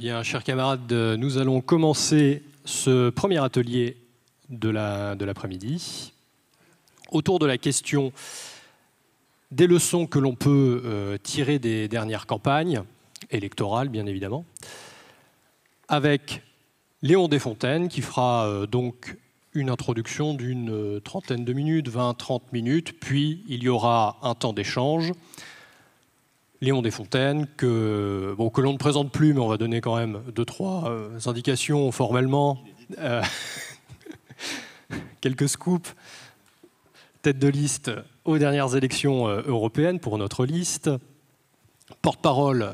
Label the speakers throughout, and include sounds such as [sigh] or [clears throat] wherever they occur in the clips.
Speaker 1: Bien, chers camarades, nous allons commencer ce premier atelier de l'après-midi autour de la question des leçons que l'on peut euh, tirer des dernières campagnes électorales, bien évidemment, avec Léon Desfontaines qui fera euh, donc une introduction d'une euh, trentaine de minutes, 20-30 minutes, puis il y aura un temps d'échange Léon Desfontaines, que, bon, que l'on ne présente plus, mais on va donner quand même deux, trois euh, indications formellement. Euh, [laughs] quelques scoops. Tête de liste aux dernières élections euh, européennes pour notre liste. Porte-parole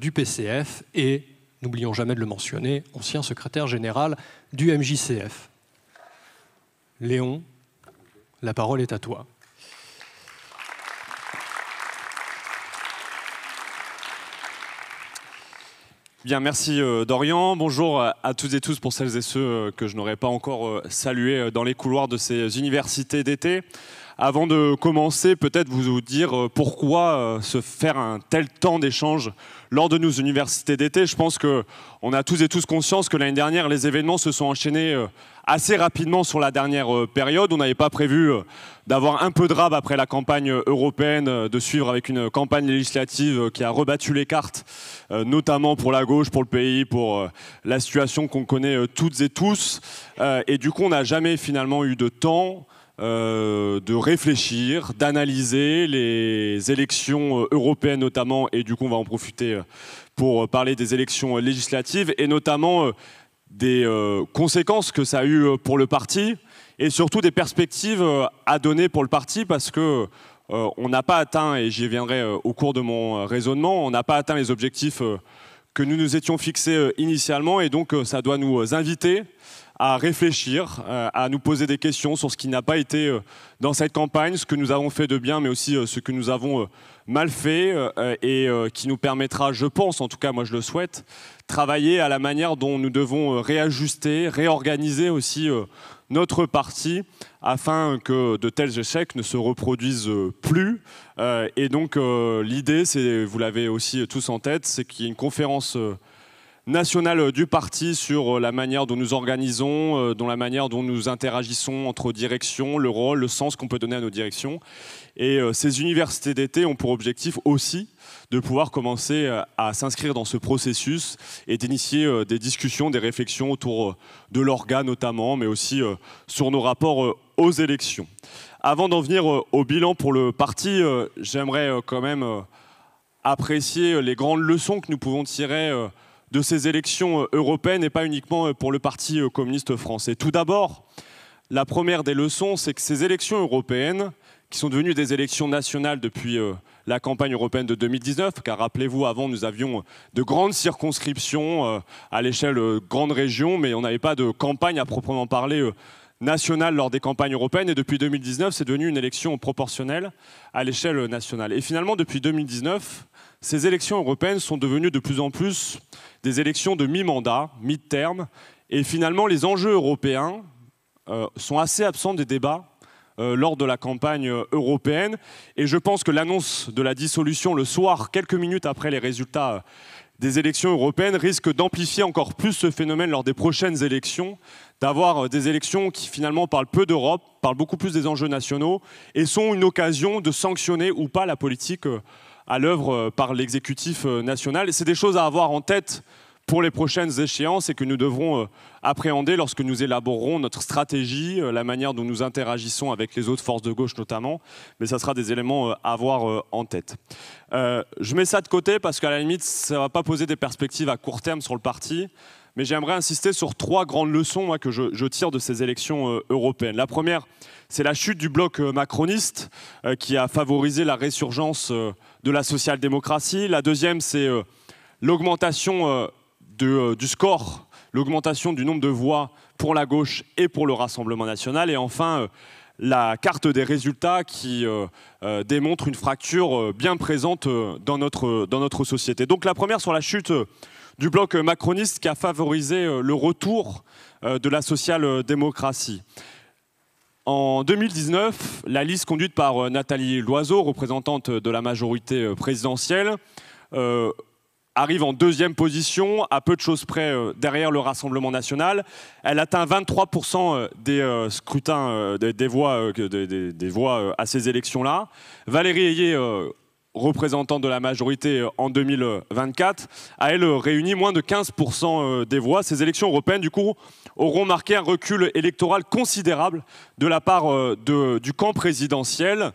Speaker 1: du PCF et, n'oublions jamais de le mentionner, ancien secrétaire général du MJCF. Léon, la parole est à toi.
Speaker 2: Bien, merci euh, Dorian. Bonjour à toutes et tous pour celles et ceux euh, que je n'aurais pas encore euh, salués dans les couloirs de ces universités d'été. Avant de commencer, peut-être vous dire euh, pourquoi euh, se faire un tel temps d'échange lors de nos universités d'été. Je pense qu'on a tous et tous conscience que l'année dernière, les événements se sont enchaînés euh, assez rapidement sur la dernière période. On n'avait pas prévu d'avoir un peu de rab après la campagne européenne, de suivre avec une campagne législative qui a rebattu les cartes, notamment pour la gauche, pour le pays, pour la situation qu'on connaît toutes et tous. Et du coup, on n'a jamais finalement eu de temps euh, de réfléchir, d'analyser les élections euh, européennes notamment, et du coup on va en profiter euh, pour parler des élections législatives, et notamment des conséquences que ça a eu pour le parti, et surtout des perspectives à donner pour le parti, parce que on n'a pas atteint, et j'y viendrai au cours de mon raisonnement, on n'a pas atteint les objectifs que nous nous étions fixés initialement, et donc ça doit nous inviter à réfléchir, euh, à nous poser des questions sur ce qui n'a pas été euh, dans cette campagne, ce que nous avons fait de bien, mais aussi euh, ce que nous avons mal fait, et qui nous permettra, je pense, en tout cas moi je le souhaite, travailler à la manière dont nous devons réajuster, réorganiser aussi notre parti afin que de tels échecs ne se reproduisent plus. Et donc l'idée, c'est, vous l'avez aussi tous en tête, c'est qu'il y ait une conférence nationale euh, du parti sur euh, la manière dont nous organisons, euh, dont la manière dont nous interagissons entre directions, le rôle, le sens qu'on peut donner à nos directions. Et ces universités d'été ont pour objectif aussi de pouvoir commencer à s'inscrire dans ce processus et d'initier des discussions, des réflexions autour de l'organe notamment, mais aussi sur nos rapports aux élections. Avant d'en venir au bilan pour le parti, j'aimerais quand même apprécier les grandes leçons que nous pouvons tirer de ces élections euh, européennes et pas uniquement euh, pour le Parti euh, communiste français. Tout d'abord, la première des leçons, c'est que ces élections européennes, qui sont devenues des élections nationales depuis la campagne européenne de 2019, car rappelez-vous, avant nous avions de grandes circonscriptions à l'échelle grande région, mais on n'avait pas de campagne à proprement parler nationale lors des campagnes européennes, et depuis 2019, c'est devenu une élection proportionnelle à l'échelle nationale. Et finalement, depuis 2019, ces élections européennes sont devenues de plus en plus des élections de mi-mandat, mi-terme, et finalement les enjeux européens euh, sont assez absents des débats euh, lors de la campagne européenne. Et je pense que l'annonce de la dissolution le soir, quelques minutes après les résultats euh, des élections européennes, risque d'amplifier encore plus ce phénomène lors des prochaines élections, d'avoir des élections qui finalement parlent peu d'Europe, parlent beaucoup plus des enjeux nationaux, et sont une occasion de sanctionner ou pas la politique à l'œuvre euh, par l'exécutif euh, national. Et c'est des choses à avoir en tête pour les prochaines échéances et que nous devrons euh, appréhender lorsque nous élaborerons notre stratégie, la manière dont nous interagissons avec les autres forces de gauche notamment, mais ça sera des éléments à avoir en tête. je mets ça de côté parce qu'à la limite, ça ne va pas poser des perspectives à court terme sur le parti, mais j'aimerais insister sur trois grandes leçons que je, tire de ces élections européennes. La première, c'est la chute du bloc euh, macroniste euh, qui a favorisé la résurgence euh, de la social-démocratie. La deuxième, c'est l'augmentation du score, l'augmentation du nombre de voix pour la gauche et pour le Rassemblement national. Et enfin, la carte des résultats qui démontre une fracture bien présente dans notre, dans notre société. Donc la première sur la chute du bloc macroniste qui a favorisé le retour de la social-démocratie. En 2019, la liste conduite par euh, Nathalie Loiseau, représentante de la majorité euh, présidentielle, euh, arrive en deuxième position, à peu de choses près derrière le Rassemblement national. Elle atteint 23% des scrutins, des, voix, des, des, voix à ces élections-là. Valérie Ayé représentant de la majorité euh, en 2024, a elle réuni moins de 15% euh, des voix. Ces élections européennes, du coup, auront marqué un recul électoral considérable de la part euh, du camp présidentiel,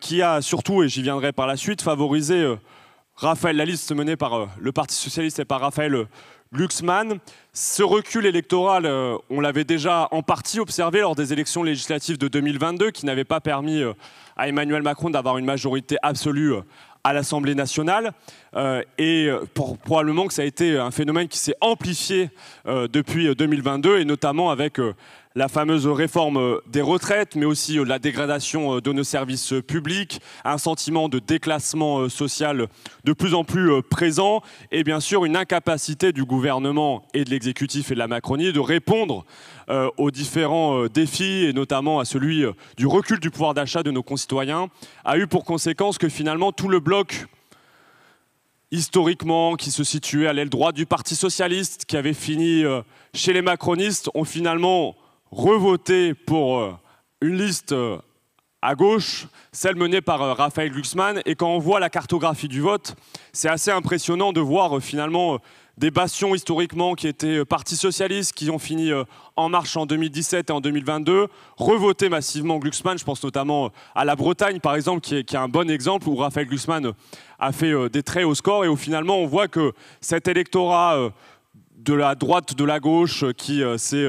Speaker 2: qui a surtout, et j'y viendrai par la suite, favorisé Raphaël, la liste menée par le Parti socialiste et par Raphaël Luxman. Ce recul électoral, on l'avait déjà en partie observé lors des élections législatives de 2022, qui n'avaient pas permis à Emmanuel Macron d'avoir une majorité absolue euh, à l'Assemblée nationale. Euh, et euh, probablement que ça a été un phénomène qui s'est amplifié depuis 2022, et notamment avec la fameuse réforme euh, des retraites, mais aussi euh, la dégradation euh, de nos services publics, un sentiment de déclassement social de plus en plus présent, et bien sûr une incapacité du gouvernement et de l'exécutif et de la Macronie de répondre aux différents défis, et notamment à celui du recul du pouvoir d'achat de nos concitoyens, a eu pour conséquence que finalement tout le bloc historiquement, qui se situait à l'aile droite du Parti socialiste, qui avait fini chez les macronistes, ont finalement revoter pour euh, une liste euh, à gauche, celle menée par euh, Raphaël Glucksmann. Et quand on voit la cartographie du vote, c'est assez impressionnant de voir finalement des bastions historiquement qui étaient partis socialistes, qui ont fini en marche en 2017 et en 2022, revoter massivement Glucksmann. Je pense notamment à la Bretagne, par exemple, qui est, un bon exemple où Raphaël Glucksmann a fait des très hauts score Et où finalement, on voit que cet électorat de la droite, de la gauche, qui s'est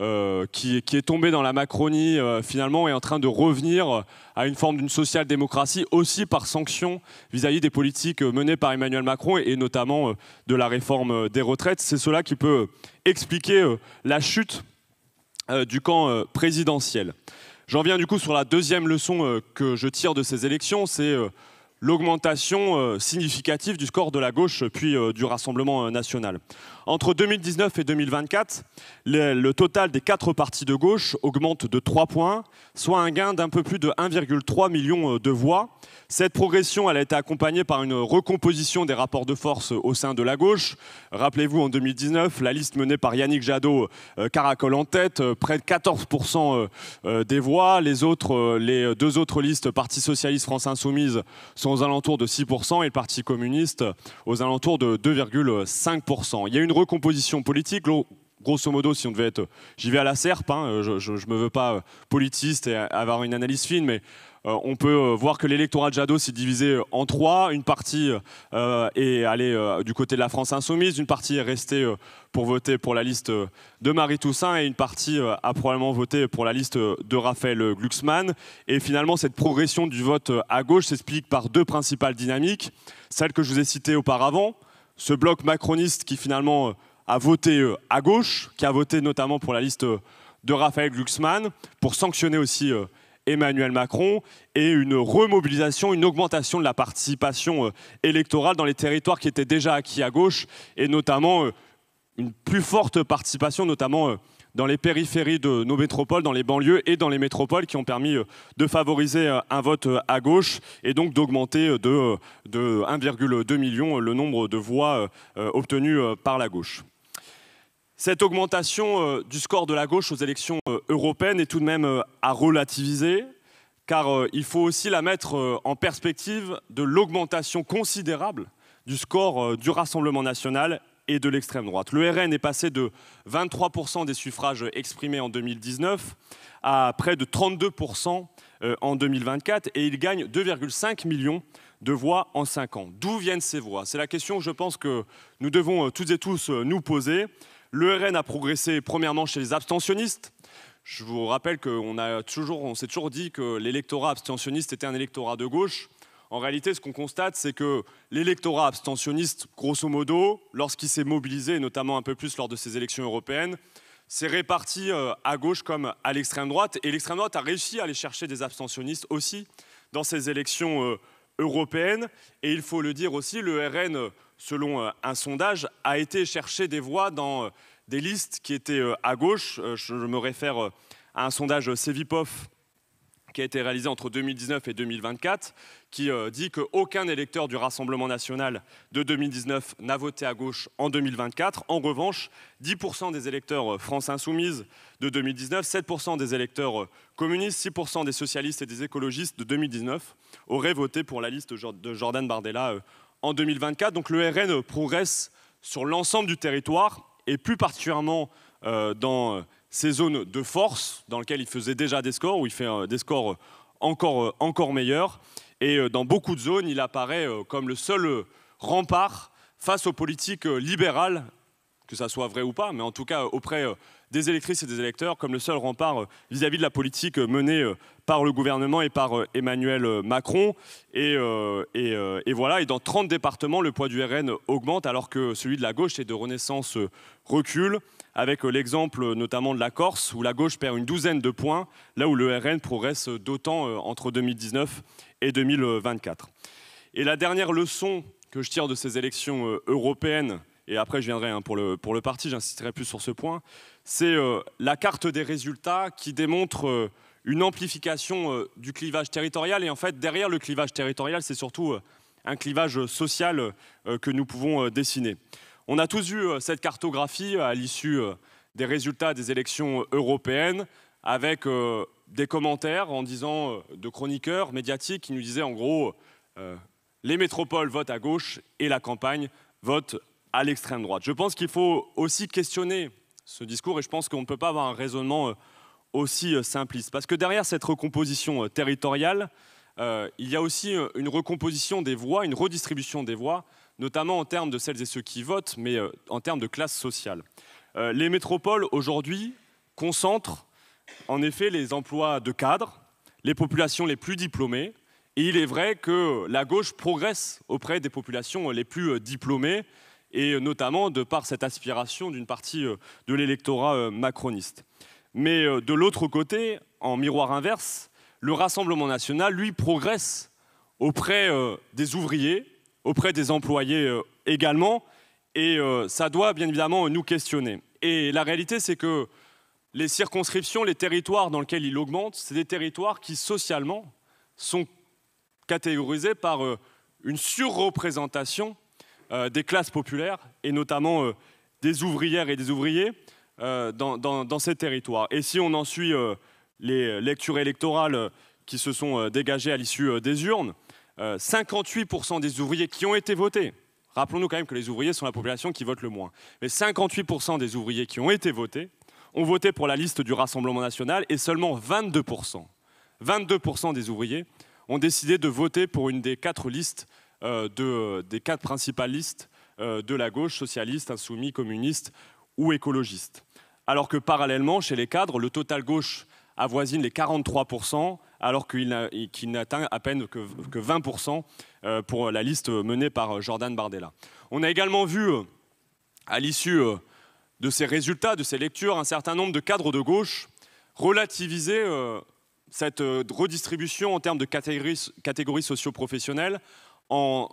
Speaker 2: euh, qui, est tombé dans la Macronie euh, finalement est en train de revenir à une forme d'une social-démocratie aussi par sanction vis-à-vis des politiques euh, menées par Emmanuel Macron et, notamment de la réforme des retraites. C'est cela qui peut expliquer la chute du camp présidentiel. J'en viens du coup sur la deuxième leçon que je tire de ces élections, c'est l'augmentation significative du score de la gauche puis du Rassemblement national. Entre 2019 et 2024, le, total des quatre partis de gauche augmente de 3 points, soit un gain d'un peu plus de 1,3 million euh, de voix. Cette progression elle a été accompagnée par une recomposition des rapports de force euh, au sein de la gauche. Rappelez-vous, en 2019, la liste menée par Yannick Jadot, euh, caracole en tête, près de 14% des voix. Les, autres, les deux autres listes, Parti Socialiste, France Insoumise, sont aux alentours de 6% et le Parti Communiste aux alentours de 2,5%. Il y a recomposition politique. Grosso modo, si on devait être, j'y vais à la serpe, hein, je ne me veux pas politiste et avoir une analyse fine, mais euh, on peut euh, voir que l'électorat de Jadot s'est divisé euh, en trois. Une partie est allée du côté de la France insoumise, une partie est restée pour voter pour la liste de Marie Toussaint et une partie a probablement voté pour la liste de Raphaël Glucksmann. Et finalement, cette progression du vote à gauche s'explique par deux principales dynamiques. Celle que je vous ai citée auparavant, ce bloc macroniste qui finalement euh, a voté euh, à gauche, qui a voté notamment pour la liste euh, de Raphaël Glucksmann, pour sanctionner aussi Emmanuel Macron, et une remobilisation, une augmentation de la participation électorale dans les territoires qui étaient déjà acquis à gauche, et notamment une plus forte participation, notamment dans les périphéries de nos métropoles, dans les banlieues et dans les métropoles qui ont permis euh, de favoriser euh, un vote euh, à gauche et donc d'augmenter de, 1,2 million le nombre de voix obtenues par la gauche. Cette augmentation du score de la gauche aux élections européennes est tout de même à relativiser, car il faut aussi la mettre en perspective de l'augmentation considérable du score du Rassemblement national et de l'extrême droite. Le RN est passé de 23% des suffrages exprimés en 2019 à près de 32% euh, en 2024 et il gagne 2,5 millions de voix en 5 ans. D'où viennent ces voix C'est la question, que je pense, que nous devons euh, toutes et tous euh, nous poser. Le RN a progressé premièrement chez les abstentionnistes. Je vous rappelle qu'on s'est toujours dit que l'électorat abstentionniste était un électorat de gauche. En réalité, ce qu'on constate, c'est que l'électorat abstentionniste, grosso modo, lorsqu'il s'est mobilisé, notamment un peu plus lors de ces élections européennes, s'est réparti euh, à gauche comme à l'extrême droite. Et l'extrême droite a réussi à aller chercher des abstentionnistes aussi dans ces élections euh, européennes. Et il faut le dire aussi, le RN, selon euh, un sondage, a été chercher des voix dans des listes qui étaient à gauche. Je me réfère à un sondage Sevipov qui a été réalisé entre 2019 et 2024, qui euh, dit qu'aucun électeur du Rassemblement national de 2019 n'a voté à gauche en 2024. En revanche, 10% des électeurs euh, France Insoumise de 2019, 7% des électeurs euh, communistes, 6% des socialistes et des écologistes de 2019 auraient voté pour la liste de Jordan Bardella en 2024. Donc le RN progresse sur l'ensemble du territoire et plus particulièrement dans ces zones de force dans lesquelles il faisait déjà des scores, où il fait euh, des scores euh, encore, euh, encore meilleurs. Et dans beaucoup de zones, il apparaît comme le seul rempart face aux politiques libérales, que ça soit vrai ou pas, mais en tout cas auprès des électrices et des électeurs comme le seul rempart euh, vis-à-vis de la politique euh, menée euh, par le gouvernement et par Emmanuel Macron. Et, voilà, et dans 30 départements, le poids du RN augmente alors que celui de la gauche et de Renaissance recule, avec l'exemple notamment de la Corse, où la gauche perd une douzaine de points, là où le RN progresse d'autant entre 2019 et 2024. Et la dernière leçon que je tire de ces élections européennes, et après je viendrai hein, pour le parti, j'insisterai plus sur ce point, c'est euh, la carte des résultats qui démontre euh, une amplification euh, du clivage territorial. Et en fait, derrière le clivage territorial, c'est surtout un clivage social que nous pouvons dessiner. On a tous eu cette cartographie à l'issue des résultats des élections européennes, avec des commentaires en disant de chroniqueurs médiatiques qui nous disaient en gros les métropoles votent à gauche et la campagne vote à l'extrême droite. Je pense qu'il faut aussi questionner ce discours et je pense qu'on ne peut pas avoir un raisonnement euh, aussi euh, simpliste. Parce que derrière cette recomposition euh, territoriale, il y a aussi une recomposition des voix, une redistribution des voix, notamment en termes de celles et ceux qui votent, mais en termes de classe sociale. les métropoles, aujourd'hui, concentrent en effet les emplois de cadres, les populations les plus diplômées, et il est vrai que la gauche progresse auprès des populations les plus diplômées, et euh, notamment de par cette aspiration d'une partie euh, de l'électorat euh, macroniste. Mais de l'autre côté, en miroir inverse, le Rassemblement national, lui, progresse auprès des ouvriers, auprès des employés également, et ça doit bien évidemment nous questionner. Et la réalité, c'est que les circonscriptions, les territoires dans lesquels il augmente, c'est des territoires qui, socialement, sont catégorisés par une surreprésentation euh, des classes populaires et notamment euh, des ouvrières et des ouvriers euh, dans, ces territoires. Et si on en suit les lectures électorales qui se sont dégagées à l'issue des urnes, 58% des ouvriers qui ont été votés, rappelons-nous quand même que les ouvriers sont la population qui vote le moins, mais 58% des ouvriers qui ont été votés ont voté pour la liste du Rassemblement national et seulement 22%, 22% des ouvriers ont décidé de voter pour une des quatre listes euh, euh, des quatre principales listes euh, de la gauche, socialiste, insoumis, communiste ou écologiste. Alors que parallèlement, chez les cadres, le total gauche avoisine les 43%, alors qu'il n'atteint à peine que, 20% pour la liste menée par Jordan Bardella. On a également vu, à l'issue de ces résultats, de ces lectures, un certain nombre de cadres de gauche relativiser cette redistribution en termes de catégories, catégories socioprofessionnelles en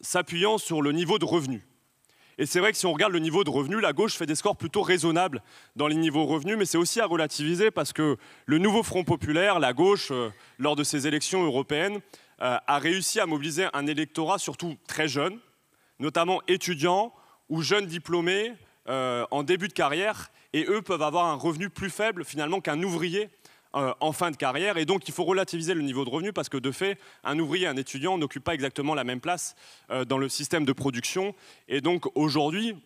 Speaker 2: s'appuyant sur le niveau de revenus Et c'est vrai que si on regarde le niveau de revenu, la gauche fait des scores plutôt raisonnables dans les niveaux revenus, mais c'est aussi à relativiser parce que le nouveau Front populaire, la gauche, euh, lors de ces élections européennes, euh, a réussi à mobiliser un électorat surtout très jeune, notamment étudiants ou jeunes diplômés euh, en début de carrière, et eux peuvent avoir un revenu plus faible finalement qu'un ouvrier euh, en fin de carrière. Et donc, il faut relativiser le niveau de revenu parce que, de fait, un ouvrier, un étudiant n'occupe pas exactement la même place euh, dans le système de production. Et donc, aujourd'hui,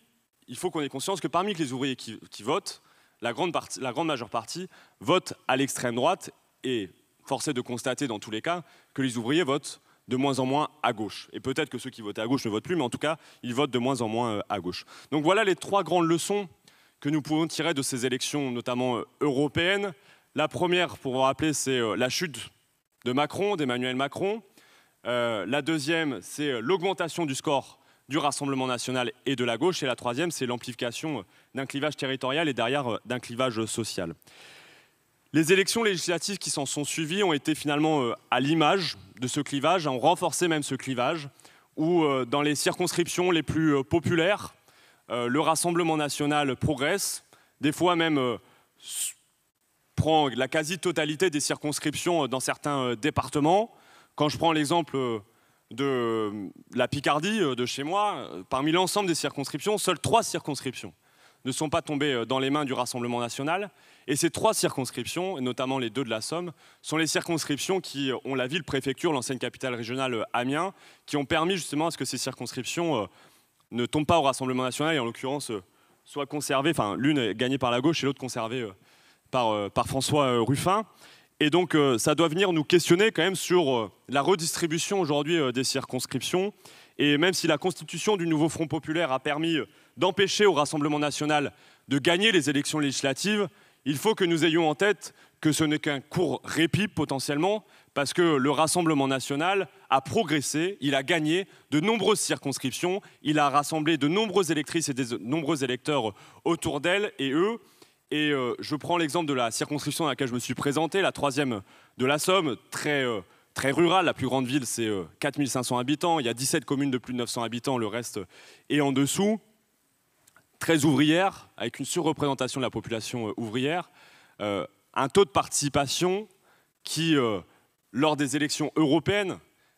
Speaker 2: il faut qu'on ait conscience que parmi les ouvriers qui, votent, la grande, partie, la grande majeure partie vote à l'extrême droite et force est de constater dans tous les cas que les ouvriers votent de moins en moins à gauche. Et peut-être que ceux qui votaient à gauche ne votent plus, mais en tout cas, ils votent de moins en moins euh, à gauche. Donc voilà les trois grandes leçons que nous pouvons tirer de ces élections, notamment européennes. La première, pour vous rappeler, c'est euh, la chute de Macron, d'Emmanuel Macron. Euh, la deuxième, c'est euh, l'augmentation du score du Rassemblement national et de la gauche. Et la troisième, c'est l'amplification d'un clivage territorial et derrière d'un clivage social. Les élections législatives qui s'en sont suivies ont été finalement à l'image de ce clivage, ont renforcé même ce clivage, où dans les circonscriptions les plus populaires, le Rassemblement national progresse, des fois même la quasi-totalité des circonscriptions euh, dans certains euh, départements. Quand je prends l'exemple euh, de la Picardie, de chez moi, parmi l'ensemble des circonscriptions, seules trois circonscriptions ne sont pas tombées dans les mains du Rassemblement national. Et ces trois circonscriptions, notamment les deux de la Somme, sont les circonscriptions qui ont la ville-préfecture, l'ancienne capitale régionale Amiens, qui ont permis justement à ce que ces circonscriptions ne tombent pas au Rassemblement national et en l'occurrence soient conservées, enfin l'une gagnée par la gauche et l'autre conservée euh, par, François euh, Ruffin. Et donc, euh, ça doit venir nous questionner quand même sur la redistribution aujourd'hui des circonscriptions. Et même si la constitution du nouveau Front populaire a permis d'empêcher au Rassemblement national de gagner les élections législatives, il faut que nous ayons en tête que ce n'est qu'un court répit potentiellement, parce que le Rassemblement national a progressé, il a gagné de nombreuses circonscriptions, il a rassemblé de nombreuses électrices et de nombreux électeurs autour d'elle, et eux, et euh, je prends l'exemple de la circonscription dans laquelle je me suis présenté, la troisième de la Somme, très, euh, très rurale. La plus grande ville, c'est 4500 euh, habitants. Il y a 17 communes de plus de 900 habitants, le reste est en dessous. Très ouvrière, avec une surreprésentation de la population ouvrière. un taux de participation qui, lors des élections européennes,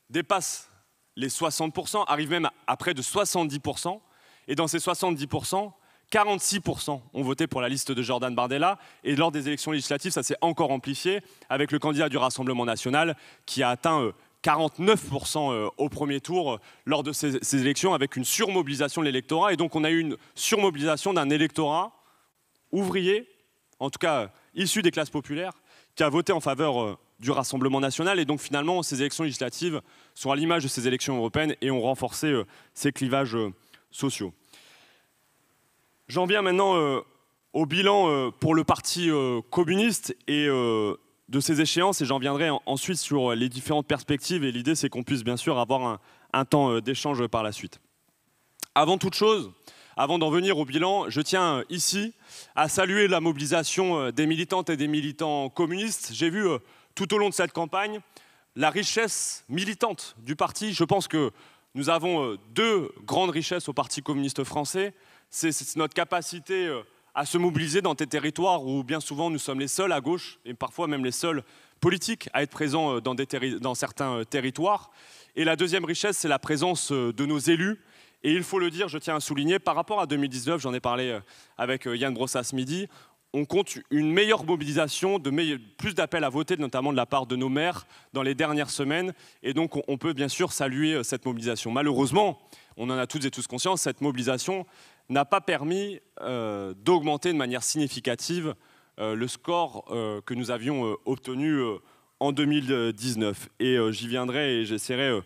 Speaker 2: dépasse les 60%, arrive même à près de 70%. Et dans ces 70%, 46% ont voté pour la liste de Jordan Bardella. Et lors des élections législatives, ça s'est encore amplifié avec le candidat du Rassemblement national qui a atteint 49% euh, euh, au premier tour euh, lors de ces, ces élections avec une surmobilisation de l'électorat. Et donc on a eu une surmobilisation d'un électorat ouvrier, en tout cas issu des classes populaires, qui a voté en faveur du Rassemblement national. Et donc finalement, ces élections législatives sont à l'image de ces élections européennes et ont renforcé ces clivages sociaux. J'en viens maintenant euh, au bilan euh, pour le Parti euh, communiste et de ses échéances, et j'en viendrai ensuite sur les différentes perspectives, et l'idée c'est qu'on puisse bien sûr avoir un, un temps d'échange par la suite. Avant toute chose, avant d'en venir au bilan, je tiens ici à saluer la mobilisation des militantes et des militants communistes. J'ai vu tout au long de cette campagne la richesse militante du parti. Je pense que nous avons deux grandes richesses au Parti communiste français c'est notre capacité euh, à se mobiliser dans des territoires où bien souvent nous sommes les seuls à gauche et parfois même les seuls politiques à être présents euh, dans, certains euh, territoires. Et la deuxième richesse, c'est la présence de nos élus. Et il faut le dire, je tiens à souligner, par rapport à 2019, j'en ai parlé avec Yann ce midi, on compte une meilleure mobilisation, de plus d'appels à voter, notamment de la part de nos maires, dans les dernières semaines. Et donc, on peut bien sûr saluer cette mobilisation. Malheureusement, on en a toutes et tous conscience, cette mobilisation, n'a pas permis euh, d'augmenter de manière significative euh, le score euh, que nous avions obtenu en 2019. Et j'y viendrai et j'essaierai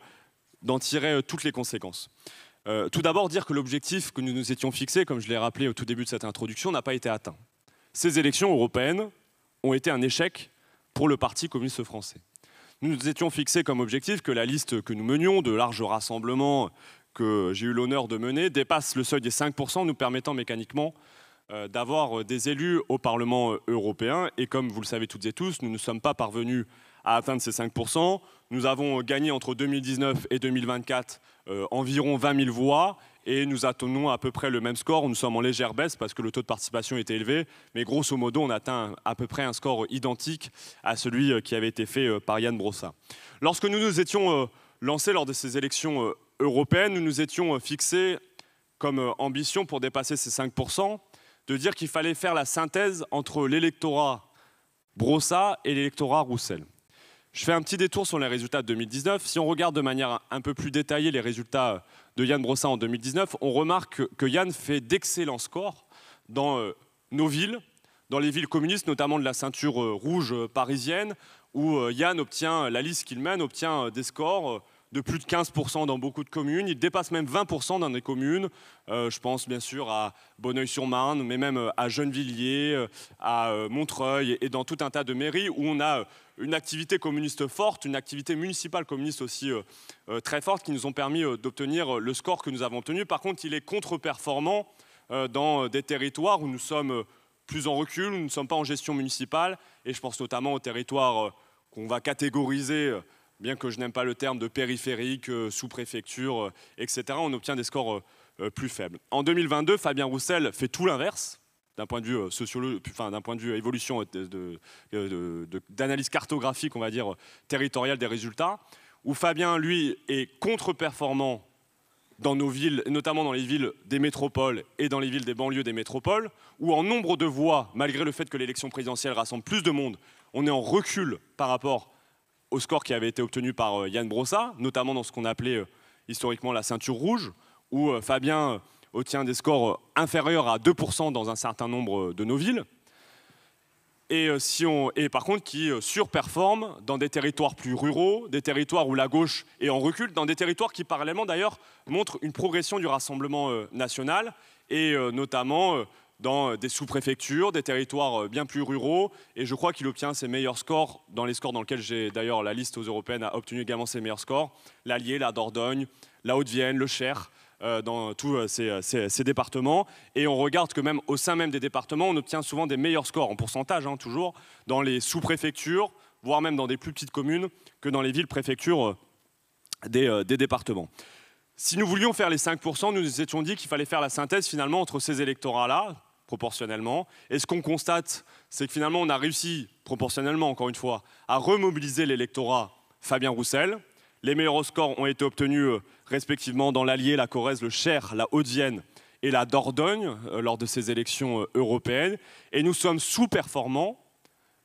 Speaker 2: d'en tirer toutes les conséquences. tout d'abord, dire que l'objectif que nous nous étions fixé, comme je l'ai rappelé au tout début de cette introduction, n'a pas été atteint. Ces élections européennes ont été un échec pour le Parti communiste français. Nous nous étions fixés comme objectif que la liste que nous menions de larges rassemblements que j'ai eu l'honneur de mener dépasse le seuil des 5%, nous permettant mécaniquement euh, d'avoir euh, des élus au Parlement euh, européen. Et comme vous le savez toutes et tous, nous ne sommes pas parvenus à atteindre ces 5%. Nous avons gagné entre 2019 et 2024 environ 20 000 voix et nous atteignons à peu près le même score. Nous sommes en légère baisse parce que le taux de participation était élevé, mais grosso modo, on atteint à peu près un score identique à celui qui avait été fait par Yann Brossa. Lorsque nous nous étions lancés lors de ces élections européenne, nous nous étions euh, fixés comme euh, ambition pour dépasser ces 5%, de dire qu'il fallait faire la synthèse entre l'électorat Brossa et l'électorat Roussel. Je fais un petit détour sur les résultats de 2019. Si on regarde de manière un peu plus détaillée les résultats euh, de Yann Brossa en 2019, on remarque que Yann fait d'excellents scores dans nos villes, dans les villes communistes, notamment de la ceinture rouge parisienne, où Yann obtient, la liste qu'il mène obtient des scores de plus de 15% dans beaucoup de communes. Il dépasse même 20% dans des communes. Euh, je pense bien sûr à Bonneuil-sur-Marne, mais même euh, à Gennevilliers, euh, à Montreuil et dans tout un tas de mairies où on a une activité communiste forte, une activité municipale communiste aussi très forte qui nous ont permis d'obtenir le score que nous avons obtenu. Par contre, il est contre-performant dans des territoires où nous sommes plus en recul, où nous ne sommes pas en gestion municipale. Et je pense notamment aux territoires qu'on va catégoriser bien que je n'aime pas le terme de périphérique, euh, sous-préfecture, euh, etc., on obtient des scores euh, plus faibles. En 2022, Fabien Roussel fait tout l'inverse d'un point de vue sociologique, d'un point de vue évolution d'analyse cartographique, on va dire territoriale des résultats, où Fabien, lui, est contre-performant dans nos villes, notamment dans les villes des métropoles et dans les villes des banlieues des métropoles, où en nombre de voix, malgré le fait que l'élection présidentielle rassemble plus de monde, on est en recul par rapport au score qui avait été obtenu par euh, Yann Brossa, notamment dans ce qu'on appelait euh, historiquement la ceinture rouge, où euh, Fabien obtient des scores inférieurs à 2% dans un certain nombre de nos villes. Et, si on, et par contre qui surperforme dans des territoires plus ruraux, des territoires où la gauche est en recul, dans des territoires qui parallèlement d'ailleurs montrent une progression du Rassemblement national et notamment dans euh, des sous-préfectures, des territoires euh, bien plus ruraux. Et je crois qu'il obtient ses meilleurs scores dans les scores dans lesquels j'ai d'ailleurs la liste aux européennes a obtenu également ses meilleurs scores. L'Allier, la Dordogne, la Haute-Vienne, le Cher, euh, dans tous ces, départements. Et on regarde que même au sein même des départements, on obtient souvent des meilleurs scores en pourcentage, hein, toujours, dans les sous-préfectures, voire même dans des plus petites communes que dans les villes-préfectures des départements. Si nous voulions faire les 5%, nous nous étions dit qu'il fallait faire la synthèse finalement entre ces électorats-là, proportionnellement. Et ce qu'on constate, c'est que finalement, on a réussi, proportionnellement encore une fois, à remobiliser l'électorat Fabien Roussel. Les meilleurs scores ont été obtenus euh, respectivement dans l'Allier, la Corrèze, le Cher, la Haute-Vienne et la Dordogne euh, lors de ces élections euh, européennes. Et nous sommes sous-performants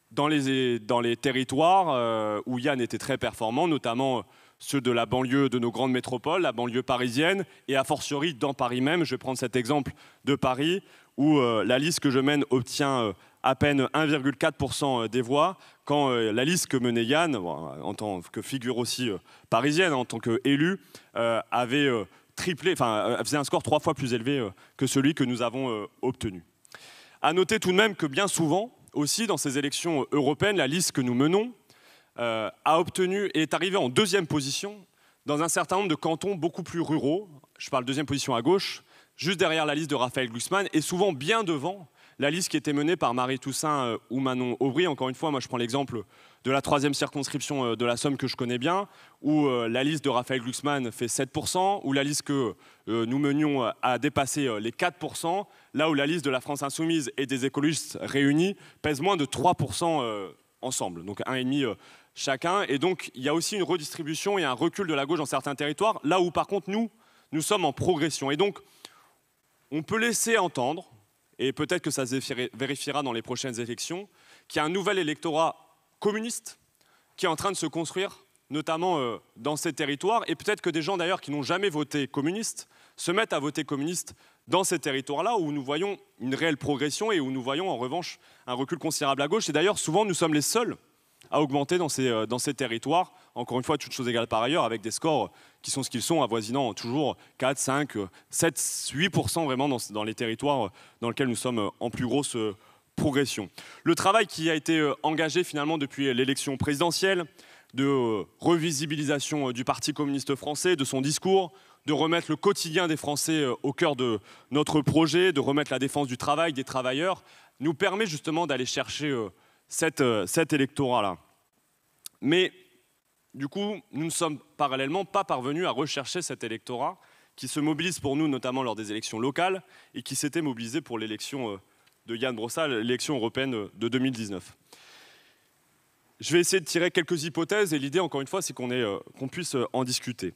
Speaker 2: dans les, dans les territoires où Yann était très performant, notamment ceux de la banlieue de nos grandes métropoles, la banlieue parisienne, et a fortiori dans Paris même. Je vais prendre cet exemple de Paris, où euh, la liste que je mène obtient euh, à peine 1,4% euh, des voix, quand la liste que menait Yann, en tant que figure aussi parisienne, en tant qu'élu, avait triplé, faisait un score trois fois plus élevé que celui que nous avons obtenu. À noter tout de même que bien souvent, aussi dans ces élections européennes, la liste que nous menons, euh, a obtenu et est arrivé en deuxième position dans un certain nombre de cantons beaucoup plus ruraux. Je parle deuxième position à gauche, juste derrière la liste de Raphaël Glucksmann et souvent bien devant la liste qui était menée par Marie Toussaint euh, ou Manon Aubry. Encore une fois, moi je prends l'exemple de la troisième circonscription euh, de la Somme que je connais bien, où la liste de Raphaël Glucksmann fait 7%, où la liste que nous menions a dépassé les 4%, là où la liste de la France insoumise et des écologistes réunis pèse moins de 3% ensemble, donc 1,5% chacun. Et donc, il y a aussi une redistribution et un recul de la gauche dans certains territoires, là où par contre, nous, nous sommes en progression. Et donc, on peut laisser entendre, et peut-être que ça se vérifiera dans les prochaines élections, qu'il y a un nouvel électorat communiste qui est en train de se construire, notamment euh, dans ces territoires, et peut-être que des gens d'ailleurs qui n'ont jamais voté communiste se mettent à voter communiste dans ces territoires-là où nous voyons une réelle progression et où nous voyons en revanche un recul considérable à gauche. Et d'ailleurs, souvent, nous sommes les seuls à augmenter dans ces, euh, dans ces territoires. Encore une fois, toutes choses égales par ailleurs, avec des scores qui sont ce qu'ils sont, avoisinant toujours 4, 5, 7, 8% vraiment dans, dans les territoires euh, dans lesquels nous sommes euh, en plus grosse progression. Le travail qui a été engagé finalement depuis l'élection présidentielle, de revisibilisation du Parti communiste français, de son discours, de remettre le quotidien des Français au cœur de notre projet, de remettre la défense du travail, des travailleurs, nous permet justement d'aller chercher euh, cet électorat-là. Mais du coup, nous ne sommes parallèlement pas parvenus à rechercher cet électorat qui se mobilise pour nous, notamment lors des élections locales, et qui s'était mobilisé pour l'élection euh, de Yann Brossal, l'élection européenne euh, de 2019. Je vais essayer de tirer quelques hypothèses, et l'idée, encore une fois, c'est qu'on puisse en discuter.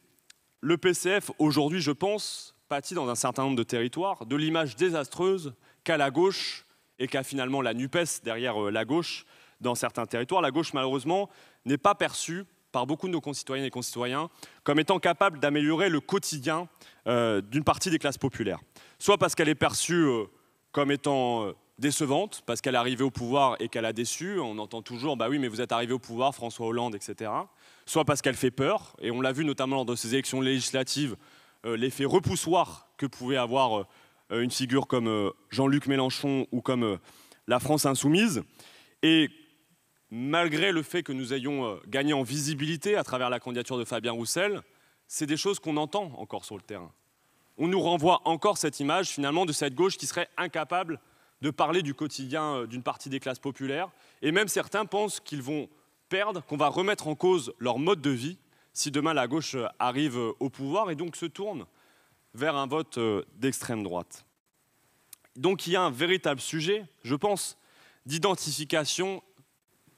Speaker 2: Le PCF, aujourd'hui, je pense, pâtit dans un certain nombre de territoires de l'image désastreuse qu'à la gauche et qu'a finalement la NUPES derrière euh, la gauche dans certains territoires. La gauche, malheureusement, n'est pas perçue par beaucoup de nos concitoyennes et concitoyens comme étant capable d'améliorer le quotidien euh, d'une partie des classes populaires. Soit parce qu'elle est perçue euh, comme étant décevante, parce qu'elle est arrivée au pouvoir et qu'elle a déçu, on entend toujours bah oui mais vous êtes arrivé au pouvoir François Hollande, etc. Soit parce qu'elle fait peur, et on l'a vu notamment dans ces élections législatives, l'effet repoussoir que pouvait avoir euh, une figure comme euh, Jean-Luc Mélenchon ou comme euh, la France insoumise. Et malgré le fait que nous ayons gagné en visibilité à travers la candidature de Fabien Roussel, c'est des choses qu'on entend encore sur le terrain. On nous renvoie encore cette image finalement de cette gauche qui serait incapable de parler du quotidien d'une partie des classes populaires. Et même certains pensent qu'ils vont perdre, qu'on va remettre en cause leur mode de vie si demain la gauche arrive au pouvoir et donc se tourne vers un vote euh, d'extrême droite. Donc il y a un véritable sujet, je pense, d'identification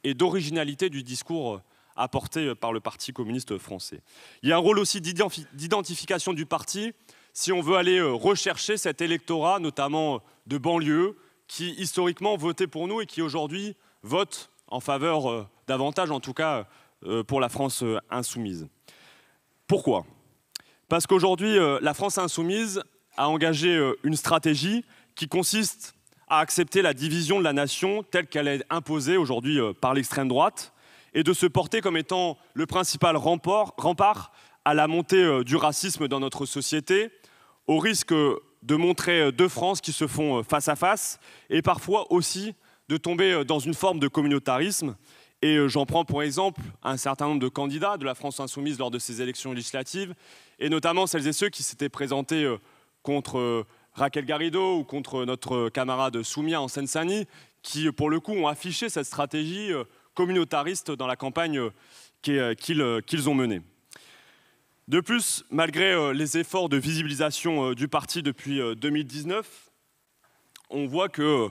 Speaker 2: et d'originalité du discours euh, apporté euh, par le Parti communiste français. Il y a un rôle aussi d'identification du parti si on veut aller rechercher cet électorat, notamment de banlieue, qui historiquement votait pour nous et qui aujourd'hui vote en faveur davantage, en tout cas pour la France insoumise. Pourquoi parce qu'aujourd'hui, euh, la France insoumise a engagé euh, une stratégie qui consiste à accepter la division de la nation telle qu'elle est imposée aujourd'hui euh, par l'extrême droite et de se porter comme étant le principal rempart à la montée du racisme dans notre société, au risque de montrer deux France qui se font face à face et parfois aussi de tomber dans une forme de communautarisme. Et j'en prends pour exemple un certain nombre de candidats de la France insoumise lors de ces élections législatives et notamment celles et ceux qui s'étaient présentés euh, contre euh, Raquel Garrido ou contre notre camarade Soumia en seine qui euh, pour le coup ont affiché cette stratégie communautariste dans la campagne qu'ils ont menée. De plus, malgré les efforts de visibilisation du parti depuis 2019, on voit que,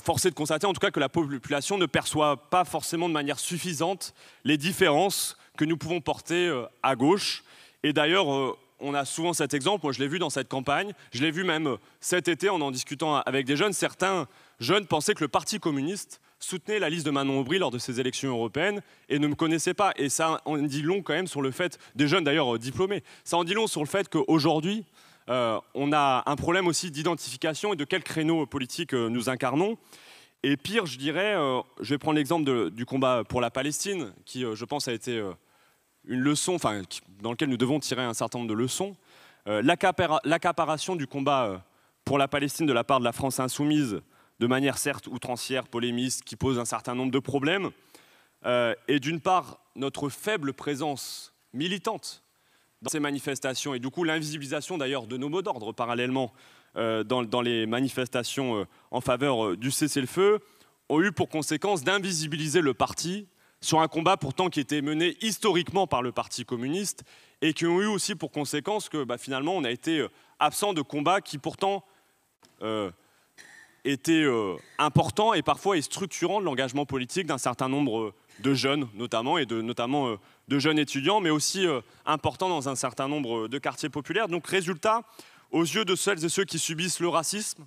Speaker 2: forcé de constater en tout cas que la population ne perçoit pas forcément de manière suffisante les différences que nous pouvons porter à gauche et d'ailleurs, euh, on a souvent cet exemple, moi je l'ai vu dans cette campagne, je l'ai vu même euh, cet été en en discutant avec des jeunes, certains jeunes pensaient que le Parti communiste soutenait la liste de Manon Aubry lors de ces élections européennes et ne me connaissaient pas. Et ça en dit long quand même sur le fait, des jeunes d'ailleurs euh, diplômés, ça en dit long sur le fait qu'aujourd'hui, on a un problème aussi d'identification et de quel créneau politique nous incarnons. Et pire, je dirais, je vais prendre l'exemple du combat pour la Palestine, qui, je pense, a été une leçon, enfin, dans laquelle nous devons tirer un certain nombre de leçons. Euh, l'accaparation du combat euh, pour la Palestine de la part de la France insoumise, de manière certes outrancière, polémiste, qui pose un certain nombre de problèmes, euh, et d'une part notre faible présence militante dans ces manifestations, et du coup l'invisibilisation d'ailleurs de nos mots d'ordre parallèlement dans, dans, les manifestations en faveur du cessez-le-feu, ont eu pour conséquence d'invisibiliser le parti sur un combat pourtant qui était mené historiquement par le Parti communiste et qui ont eu aussi pour conséquence que bah, finalement on a été euh, absent de combats qui pourtant euh, étaient euh, importants et parfois et structurants de l'engagement politique d'un certain nombre de jeunes notamment et de, notamment de jeunes étudiants mais aussi importants dans un certain nombre de quartiers populaires. Donc résultat, aux yeux de celles et ceux qui subissent le racisme,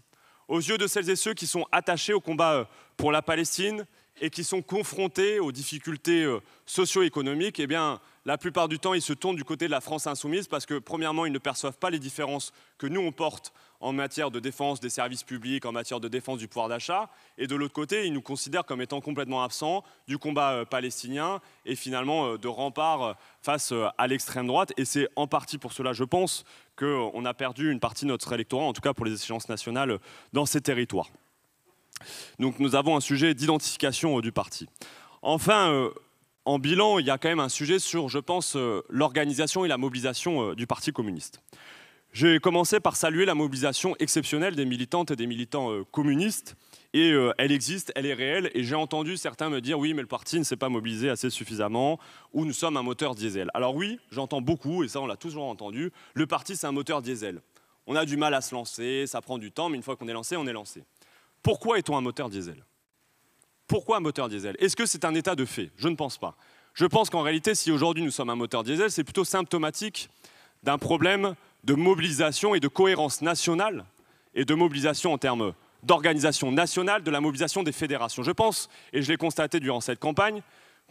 Speaker 2: aux yeux de celles et ceux qui sont attachés au combat pour la Palestine, et qui sont confrontés aux difficultés euh, socio-économiques, eh bien, la plupart du temps, ils se tournent du côté de la France insoumise parce que, premièrement, ils ne perçoivent pas les différences que nous, on porte en matière de défense des services publics, en matière de défense du pouvoir d'achat. Et de l'autre côté, ils nous considèrent comme étant complètement absents du combat euh, palestinien et finalement euh, de rempart face à l'extrême droite. Et c'est en partie pour cela, je pense, qu'on a perdu une partie de notre électorat, en tout cas pour les échéances nationales, dans ces territoires. Donc nous avons un sujet d'identification euh, du parti. Enfin, euh, en bilan, il y a quand même un sujet sur, je pense, euh, l'organisation et la mobilisation du Parti communiste. J'ai commencé par saluer la mobilisation exceptionnelle des militantes et des militants communistes. Et elle existe, elle est réelle. Et j'ai entendu certains me dire oui, mais le parti ne s'est pas mobilisé assez suffisamment, ou nous sommes un moteur diesel. Alors oui, j'entends beaucoup, et ça on l'a toujours entendu, le parti c'est un moteur diesel. On a du mal à se lancer, ça prend du temps, mais une fois qu'on est lancé, on est lancé. Pourquoi est-on un moteur diesel Pourquoi un moteur diesel Est-ce que c'est un état de fait Je ne pense pas. Je pense qu'en réalité, si aujourd'hui nous sommes un moteur diesel, c'est plutôt symptomatique d'un problème de mobilisation et de cohérence nationale et de mobilisation en termes d'organisation nationale, de la mobilisation des fédérations. Je pense, et je l'ai constaté durant cette campagne,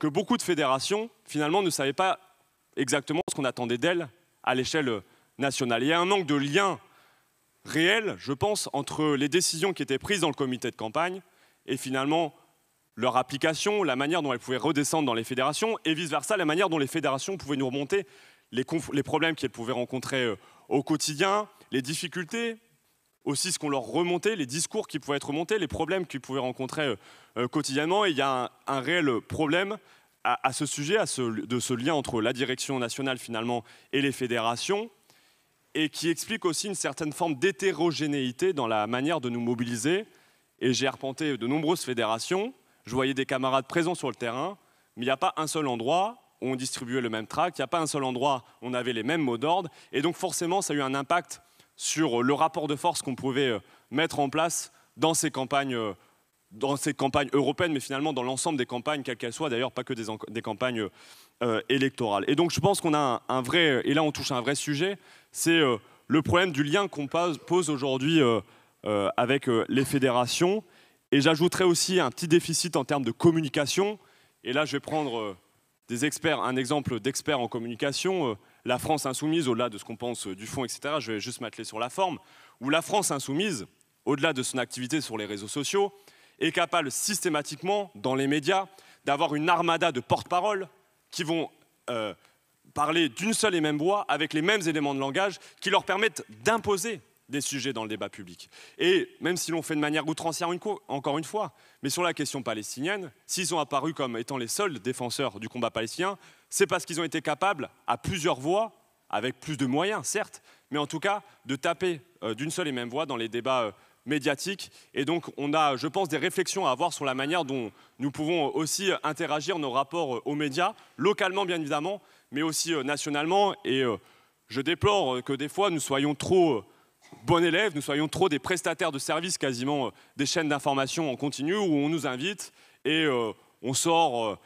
Speaker 2: que beaucoup de fédérations, finalement, ne savaient pas exactement ce qu'on attendait d'elles à l'échelle nationale. Il y a un manque de lien réel, je pense, entre les décisions qui étaient prises dans le comité de campagne et finalement leur application, la manière dont elles pouvaient redescendre dans les fédérations et vice-versa, la manière dont les fédérations pouvaient nous remonter les, problèmes qu'elles pouvaient rencontrer euh, au quotidien, les difficultés, aussi ce qu'on leur remontait, les discours qui pouvaient être remontés, les problèmes qu'ils pouvaient rencontrer euh, euh, quotidiennement. il y a un, réel problème à, ce sujet, de ce lien entre la direction nationale finalement et les fédérations et qui explique aussi une certaine forme d'hétérogénéité dans la manière de nous mobiliser. Et j'ai arpenté de nombreuses fédérations, je voyais des camarades présents sur le terrain, mais il n'y a pas un seul endroit où on distribuait le même tract, il n'y a pas un seul endroit où on avait les mêmes mots d'ordre, et donc forcément ça a eu un impact sur le rapport de force qu'on pouvait euh, mettre en place dans ces campagnes euh, dans ces campagnes européennes, mais finalement dans l'ensemble des campagnes, quelles qu'elles soient, d'ailleurs pas que des, campagnes euh, électorales. Et donc je pense qu'on a un, vrai, et là on touche à un vrai sujet, c'est euh, le problème du lien qu'on pose aujourd'hui euh, avec les fédérations. Et j'ajouterai aussi un petit déficit en termes de communication. Et là je vais prendre des experts, un exemple d'experts en communication. la France insoumise, au-delà de ce qu'on pense du fond, etc., je vais juste m'atteler sur la forme, où la France insoumise, au-delà de son activité sur les réseaux sociaux, est capable systématiquement, dans les médias, d'avoir une armada de porte-parole qui vont euh, parler d'une seule et même voix avec les mêmes éléments de langage qui leur permettent d'imposer des sujets dans le débat public. Et même si l'on fait de manière outrancière encore une fois, mais sur la question palestinienne, s'ils ont apparu comme étant les seuls défenseurs du combat palestinien, c'est parce qu'ils ont été capables, à plusieurs voix, avec plus de moyens certes, mais en tout cas de taper euh, d'une seule et même voix dans les débats euh, médiatique. Et donc, on a, je pense, des réflexions à avoir sur la manière dont nous pouvons aussi interagir nos rapports euh, aux médias, localement bien évidemment, mais aussi euh, nationalement. Et euh, je déplore que des fois, nous soyons trop bons élèves, nous soyons trop des prestataires de services, quasiment des chaînes d'information en continu, où on nous invite et on sort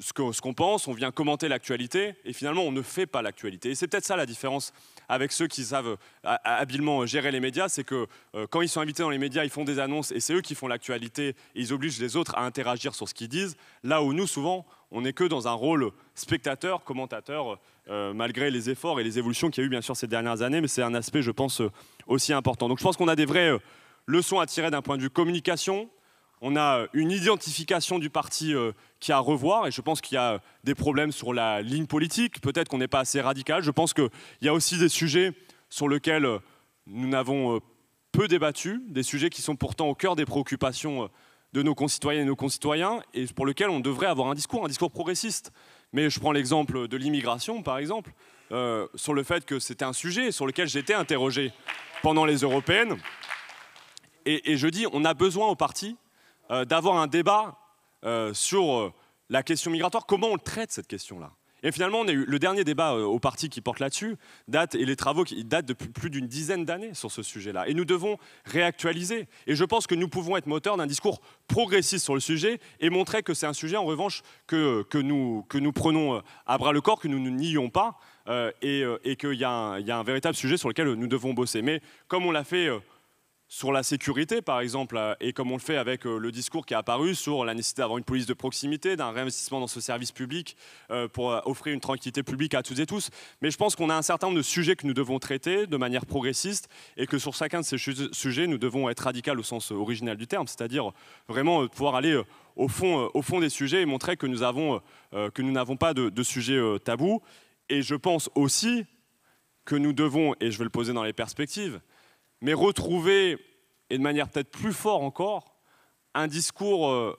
Speaker 2: ce qu'on pense, on vient commenter l'actualité, et finalement on ne fait pas l'actualité. c'est peut-être ça la différence avec ceux qui savent euh, habilement euh, gérer les médias, c'est que euh, quand ils sont invités dans les médias, ils font des annonces, et c'est eux qui font l'actualité, ils obligent les autres à interagir sur ce qu'ils disent, là où nous, souvent, on n'est que dans un rôle spectateur, commentateur, malgré les efforts et les évolutions qu'il y a eu, bien sûr, ces dernières années, mais c'est un aspect, je pense, aussi important. Donc je pense qu'on a des vraies leçons à tirer d'un point de vue communication, on a euh, une identification du parti euh, qui a à revoir, et je pense qu'il y a euh, des problèmes sur la ligne politique. Peut-être qu'on n'est pas assez radical. Je pense qu'il y a aussi des sujets sur lesquels nous n'avons peu débattu, des sujets qui sont pourtant au cœur des préoccupations de nos concitoyennes et nos concitoyens, et pour lesquels on devrait avoir un discours, un discours progressiste. Mais je prends l'exemple de l'immigration, par exemple, sur le fait que c'était un sujet sur lequel j'étais interrogé pendant les européennes. Et, et, je dis, on a besoin au parti euh, d'avoir un débat euh, sur euh, la question migratoire, comment on traite cette question-là. Et finalement, le dernier débat au parti qui porte là-dessus, date, et les travaux qui datent depuis plus d'une dizaine d'années sur ce sujet-là. Et nous devons réactualiser. Et je pense que nous pouvons être moteurs d'un discours progressiste sur le sujet et montrer que c'est un sujet, en revanche, que, nous, prenons à bras le corps, que nous ne nions pas, et, qu'il y, a un véritable sujet sur lequel nous devons bosser. Mais comme on l'a fait sur la sécurité, par exemple, euh, et comme on le fait avec euh, le discours qui est apparu sur la nécessité d'avoir une police de proximité, d'un réinvestissement dans ce service public euh, pour offrir une tranquillité publique à toutes et tous. Mais je pense qu'on a un certain nombre de sujets que nous devons traiter de manière progressiste et que sur chacun de ces sujets, nous devons être radical au sens original du terme, c'est-à-dire vraiment pouvoir aller au fond, des sujets et montrer que nous n'avons pas de, de sujets tabous. Et je pense aussi que nous devons, et je vais le poser dans les perspectives, mais retrouver, et de manière peut-être plus forte encore, un discours euh,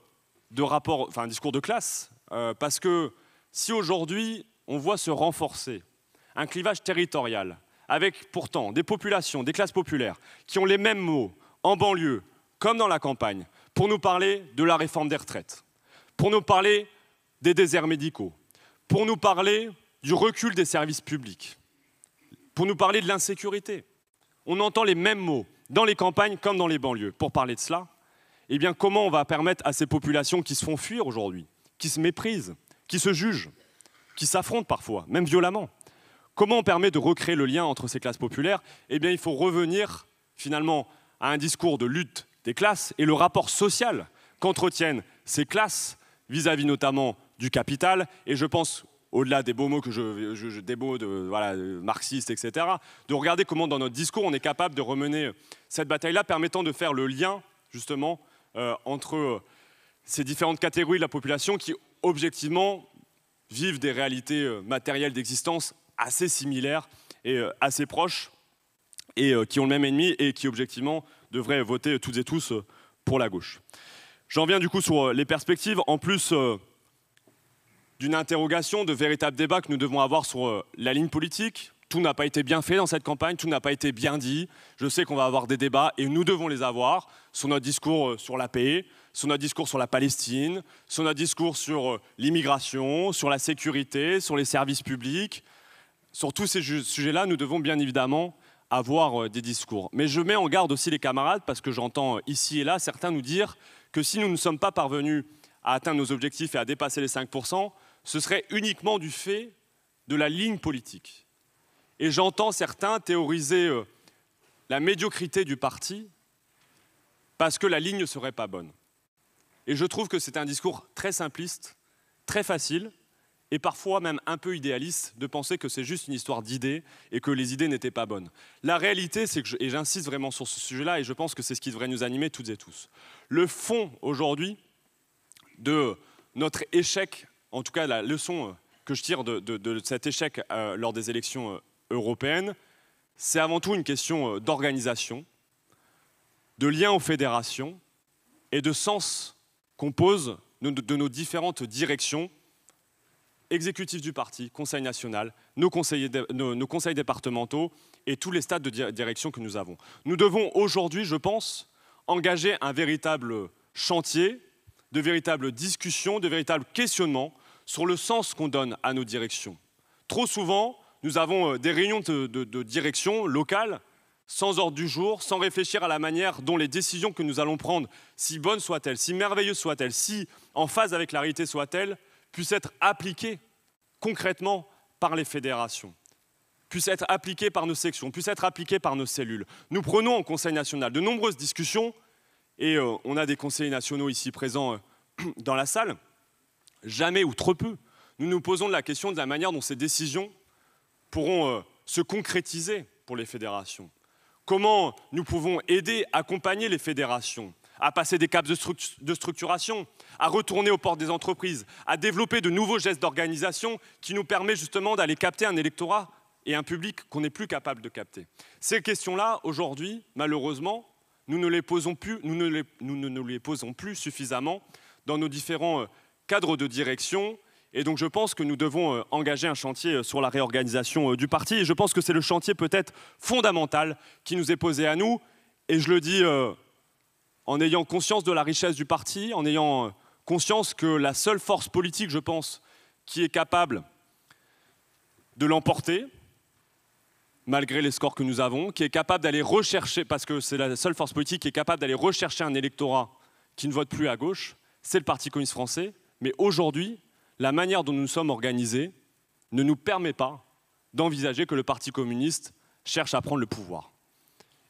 Speaker 2: de rapport, enfin un discours de classe, euh, parce que si aujourd'hui on voit se renforcer un clivage territorial, avec pourtant des populations, des classes populaires, qui ont les mêmes mots en banlieue comme dans la campagne, pour nous parler de la réforme des retraites, pour nous parler des déserts médicaux, pour nous parler du recul des services publics, pour nous parler de l'insécurité, on entend les mêmes mots dans les campagnes comme dans les banlieues. Pour parler de cela, eh bien, comment on va permettre à ces populations qui se font fuir aujourd'hui, qui se méprisent, qui se jugent, qui s'affrontent parfois, même violemment, comment on permet de recréer le lien entre ces classes populaires Eh bien, il faut revenir finalement à un discours de lutte des classes et le rapport social qu'entretiennent ces classes vis-à-vis -vis notamment du capital et je pense au-delà des beaux mots que je, je, de voilà, marxistes, etc., de regarder comment dans notre discours on est capable de remener cette bataille-là, permettant de faire le lien justement euh, entre ces différentes catégories de la population qui objectivement vivent des réalités euh, matérielles d'existence assez similaires et euh, assez proches, et qui ont le même ennemi et qui objectivement devraient voter toutes et tous pour la gauche. J'en viens du coup sur les perspectives. En plus d'une interrogation, de véritables débats que nous devons avoir sur euh, la ligne politique. Tout n'a pas été bien fait dans cette campagne, tout n'a pas été bien dit. Je sais qu'on va avoir des débats et nous devons les avoir sur notre discours euh, sur la paix, e, sur notre discours sur la Palestine, sur notre discours sur euh, l'immigration, sur la sécurité, sur les services publics. Sur tous ces sujets-là, nous devons bien évidemment avoir des discours. Mais je mets en garde aussi les camarades parce que j'entends ici et là certains nous dire que si nous ne sommes pas parvenus à atteindre nos objectifs et à dépasser les 5%, ce serait uniquement du fait de la ligne politique. Et j'entends certains théoriser euh, la médiocrité du parti parce que la ligne ne serait pas bonne. Et je trouve que c'est un discours très simpliste, très facile, et parfois même un peu idéaliste de penser que c'est juste une histoire d'idées et que les idées n'étaient pas bonnes. La réalité, c'est que, et j'insiste vraiment sur ce sujet-là, et je pense que c'est ce qui devrait nous animer toutes et tous, le fond aujourd'hui de notre échec en tout cas la leçon euh, que je tire de, cet échec euh, lors des élections euh, européennes, c'est avant tout une question d'organisation, de lien aux fédérations et de sens qu'on pose de, nos différentes directions, exécutives du parti, conseil national, nos, conseils départementaux et tous les stades de direction que nous avons. Nous devons aujourd'hui, je pense, engager un véritable chantier, de véritables discussions, de véritables questionnements sur le sens qu'on donne à nos directions. Trop souvent, nous avons euh, des réunions de, direction locale sans ordre du jour, sans réfléchir à la manière dont les décisions que nous allons prendre, si bonnes soient-elles, si merveilleuses soient-elles, si en phase avec la réalité soient-elles, puissent être appliquées concrètement par les fédérations, puissent être appliquées par nos sections, puissent être appliquées par nos cellules. Nous prenons au Conseil national de nombreuses discussions, et euh, on a des conseillers nationaux ici présents euh, [clears throat] dans la salle, jamais ou trop peu, nous nous posons la question de la manière dont ces décisions pourront euh, se concrétiser pour les fédérations. Comment nous pouvons aider, accompagner les fédérations à passer des caps de, structuration, à retourner aux portes des entreprises, à développer de nouveaux gestes d'organisation qui nous permettent justement d'aller capter un électorat et un public qu'on n'est plus capable de capter. Ces questions-là, aujourd'hui, malheureusement, nous ne, les posons plus, nous, ne les posons plus suffisamment dans nos différents euh, cadre de direction. Et donc je pense que nous devons euh, engager un chantier euh, sur la réorganisation euh, du parti. Et je pense que c'est le chantier peut-être fondamental qui nous est posé à nous. Et je le dis en ayant conscience de la richesse du parti, en ayant conscience que la seule force politique, je pense, qui est capable de l'emporter, malgré les scores que nous avons, qui est capable d'aller rechercher, parce que c'est la seule force politique qui est capable d'aller rechercher un électorat qui ne vote plus à gauche, c'est le Parti communiste français. Mais aujourd'hui, la manière dont nous sommes organisés ne nous permet pas d'envisager que le Parti communiste cherche à prendre le pouvoir.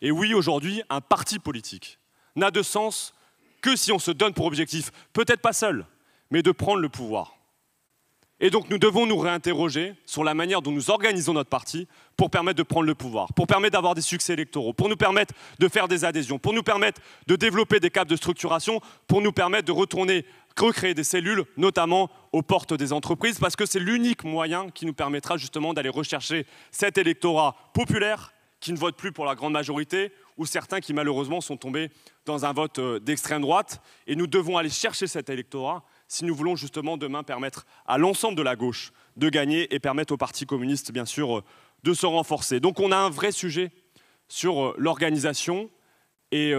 Speaker 2: Et oui, aujourd'hui, un parti politique n'a de sens que si on se donne pour objectif, peut-être pas seul, mais de prendre le pouvoir. Et donc nous devons nous réinterroger sur la manière dont nous organisons notre parti pour permettre de prendre le pouvoir, pour permettre d'avoir des succès électoraux, pour nous permettre de faire des adhésions, pour nous permettre de développer des caps de structuration, pour nous permettre de retourner recréer des cellules, notamment aux portes des entreprises, parce que c'est l'unique moyen qui nous permettra justement d'aller rechercher cet électorat populaire qui ne vote plus pour la grande majorité, ou certains qui malheureusement sont tombés dans un vote euh, d'extrême droite. Et nous devons aller chercher cet électorat si nous voulons justement demain permettre à l'ensemble de la gauche de gagner et permettre au Parti communiste, bien sûr, euh, de se renforcer. Donc on a un vrai sujet sur euh, l'organisation et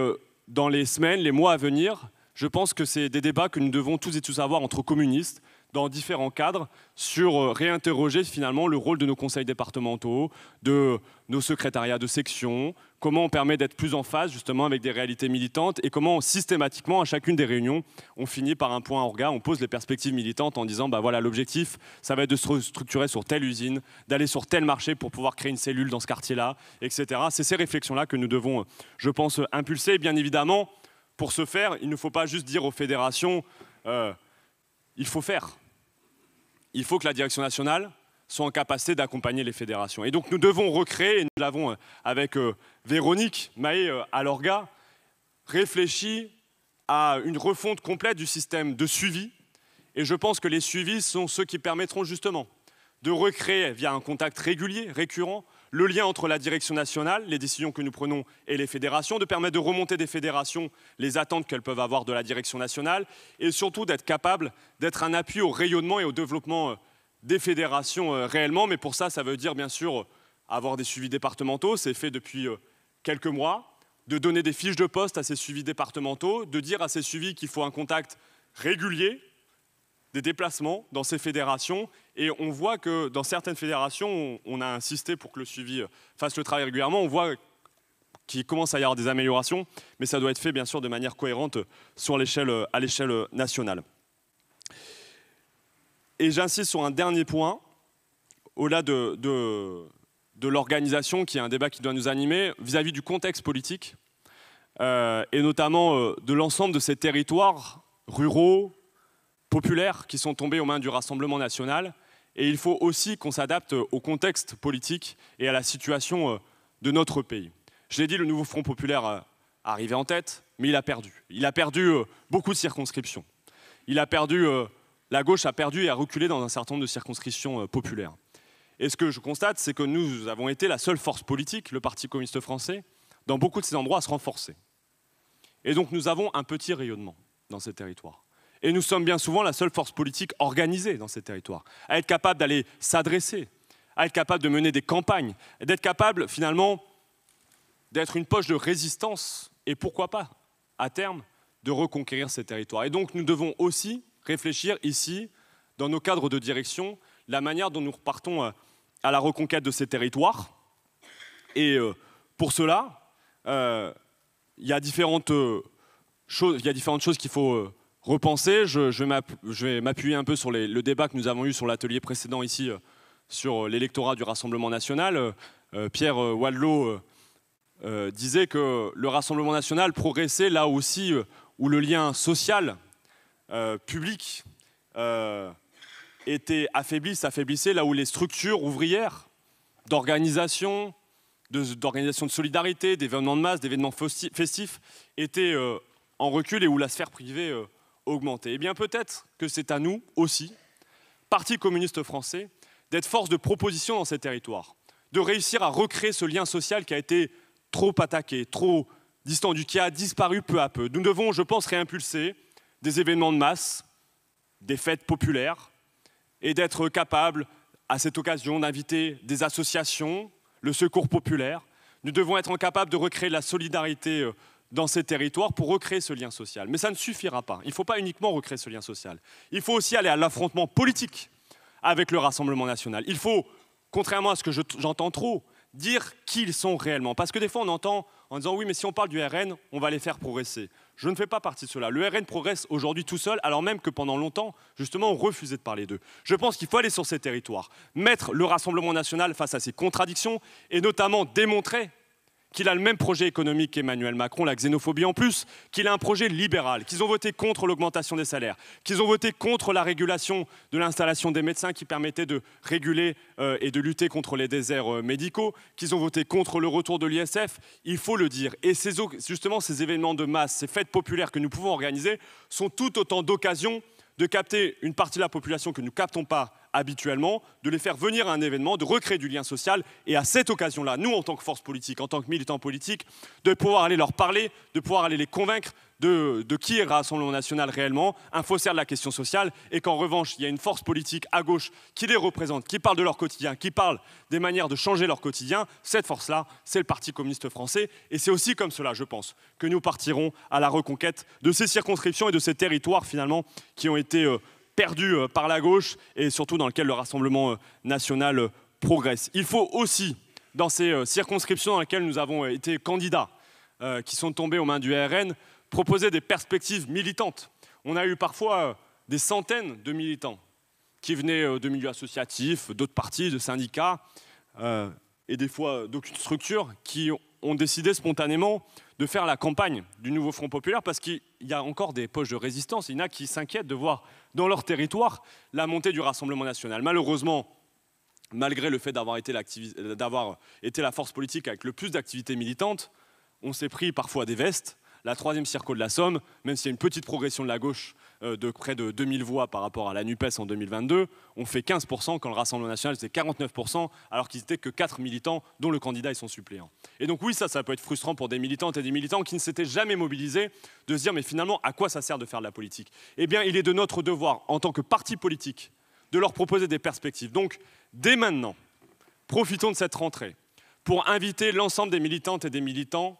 Speaker 2: dans les semaines, les mois à venir, je pense que c'est des débats que nous devons tous et tous avoir entre communistes, dans différents cadres, sur euh, réinterroger finalement le rôle de nos conseils départementaux, de nos secrétariats de section, comment on permet d'être plus en phase justement avec des réalités militantes et comment systématiquement à chacune des réunions on finit par un point orga, on pose les perspectives militantes en disant bah voilà l'objectif ça va être de se structurer sur telle usine, d'aller sur tel marché pour pouvoir créer une cellule dans ce quartier-là, etc. C'est ces réflexions-là que nous devons, euh, je pense, euh, impulser. bien évidemment, pour ce faire, il ne faut pas juste dire aux fédérations euh, il faut faire. Il faut que la direction nationale soit en capacité d'accompagner les fédérations. Et donc nous devons recréer, et nous l'avons euh, avec euh, Véronique Maé à l'ORGA, réfléchi à une refonte complète du système de suivi. Et je pense que les suivis sont ceux qui permettront justement de recréer, via un contact régulier, récurrent, le lien entre la direction nationale, les décisions que nous prenons et les fédérations, de permettre de remonter des fédérations les attentes qu'elles peuvent avoir de la direction nationale et surtout d'être capable d'être un appui au rayonnement et au développement euh, des fédérations euh, réellement. Mais pour ça, ça veut dire bien sûr euh, avoir des suivis départementaux, c'est fait depuis quelques mois, de donner des fiches de poste à ces suivis départementaux, de dire à ces suivis qu'il faut un contact régulier des déplacements dans ces fédérations. Et on voit que dans certaines fédérations, on a insisté pour que le suivi fasse le travail régulièrement. On voit qu'il commence à y avoir des améliorations, mais ça doit être fait bien sûr de manière cohérente sur à l'échelle nationale. Et j'insiste sur un dernier point, au-delà de, l'organisation, qui est un débat qui doit nous animer, vis-à-vis du contexte politique, euh, et notamment euh, de l'ensemble de ces territoires ruraux, populaires qui sont tombés aux mains du Rassemblement national. Et il faut aussi qu'on s'adapte au contexte politique et à la situation euh, de notre pays. Je l'ai dit, le nouveau Front populaire euh, arrivait en tête, mais il a perdu. Il a perdu euh, beaucoup de circonscriptions. Il a perdu, la gauche a perdu et a reculé dans un certain nombre de circonscriptions populaires. Et ce que je constate, c'est que nous avons été la seule force politique, le Parti communiste français, dans beaucoup de ces endroits à se renforcer. Et donc nous avons un petit rayonnement dans ces territoires. Et nous sommes bien souvent la seule force politique organisée dans ces territoires, à être capable d'aller s'adresser, à être capable de mener des campagnes, d'être capable finalement d'être une poche de résistance et pourquoi pas, à terme, de reconquérir ces territoires. Et donc nous devons aussi réfléchir ici, dans nos cadres de direction, la manière dont nous repartons euh, à la reconquête de ces territoires. Et euh, pour cela, euh, il y a différentes choses, il y a différentes choses qu'il faut repenser. Je, je vais m'appuyer un peu sur le débat que nous avons eu sur l'atelier précédent ici, euh, sur euh, l'électorat du Rassemblement national. Euh, Pierre Wadlow disait que le Rassemblement national progressait là aussi où le lien social, public, était affaibli, s'affaiblissait, là où les structures ouvrières d'organisation, d'organisation de, solidarité, d'événements de masse, d'événements festifs, étaient en recul et où la sphère privée augmenter. Eh bien peut-être que c'est à nous aussi, Parti communiste français, d'être force de proposition dans ces territoires, de réussir à recréer ce lien social qui a été trop attaqué, trop distendu, qui a disparu peu à peu. Nous devons, je pense, réimpulser des événements de masse, des fêtes populaires, et d'être capables, à cette occasion, d'inviter des associations, le secours populaire. Nous devons être capables de recréer la solidarité euh, dans ces territoires pour recréer ce lien social. Mais ça ne suffira pas. Il ne faut pas uniquement recréer ce lien social. Il faut aussi aller à l'affrontement politique avec le Rassemblement national. Il faut, contrairement à ce que j'entends trop, dire qui ils sont réellement. Parce que des fois, on entend en disant oui, mais si on parle du RN, on va les faire progresser. Je ne fais pas partie de cela. Le RN progresse aujourd'hui tout seul, alors même que pendant longtemps, justement, on refusait de parler d'eux. Je pense qu'il faut aller sur ces territoires, mettre le Rassemblement national face à ces contradictions et notamment démontrer qu'il a le même projet économique qu'Emmanuel Macron, la xénophobie en plus, qu'il a un projet libéral, qu'ils ont voté contre l'augmentation des salaires, qu'ils ont voté contre la régulation de l'installation des médecins qui permettait de réguler euh, et de lutter contre les déserts euh, médicaux, qu'ils ont voté contre le retour de l'ISF, il faut le dire. Et justement, ces événements de masse, ces fêtes populaires que nous pouvons organiser sont tout autant d'occasions de capter une partie de la population que nous ne captons pas habituellement, de les faire venir à un événement, de recréer du lien social, et à cette occasion-là, nous, en tant que force politique, en tant que militants politiques, de pouvoir aller leur parler, de pouvoir aller les convaincre, de, qui est Rassemblement national réellement, un faussaire de la question sociale, et qu'en revanche, il y a une force politique à gauche qui les représente, qui parle de leur quotidien, qui parle des manières de changer leur quotidien, cette force-là, c'est le Parti communiste français, et c'est aussi comme cela, je pense, que nous partirons à la reconquête de ces circonscriptions et de ces territoires finalement qui ont été... Euh, perdus euh, par la gauche et surtout dans lesquels le Rassemblement euh, national progresse. Il faut aussi, dans ces circonscriptions dans lesquelles nous avons été candidats, qui sont tombés aux mains du RN, proposer des perspectives militantes. On a eu parfois euh, des centaines de militants qui venaient euh, de milieux associatifs, d'autres partis, de syndicats, euh, et des fois d'aucune structure, qui ont décidé spontanément de faire la campagne du nouveau Front populaire parce qu'il y a encore des poches de résistance. Il y en a qui s'inquiètent de voir dans leur territoire la montée du Rassemblement national. Malheureusement, malgré le fait d'avoir été, été, la force politique avec le plus d'activités militantes, on s'est pris parfois des vestes la troisième circo de la Somme, même s'il y a une petite progression de la gauche euh, de près de 2000 voix par rapport à la NUPES en 2022, on fait 15% quand le Rassemblement national c'est 49%, alors qu'ils n'étaient que 4 militants, dont le candidat et son suppléant. Et donc oui, ça, ça peut être frustrant pour des militantes et des militants qui ne s'étaient jamais mobilisés, de se dire, mais finalement, à quoi ça sert de faire de la politique Eh bien, il est de notre devoir, en tant que parti politique, de leur proposer des perspectives. Donc, dès maintenant, profitons de cette rentrée pour inviter l'ensemble des militantes et des militants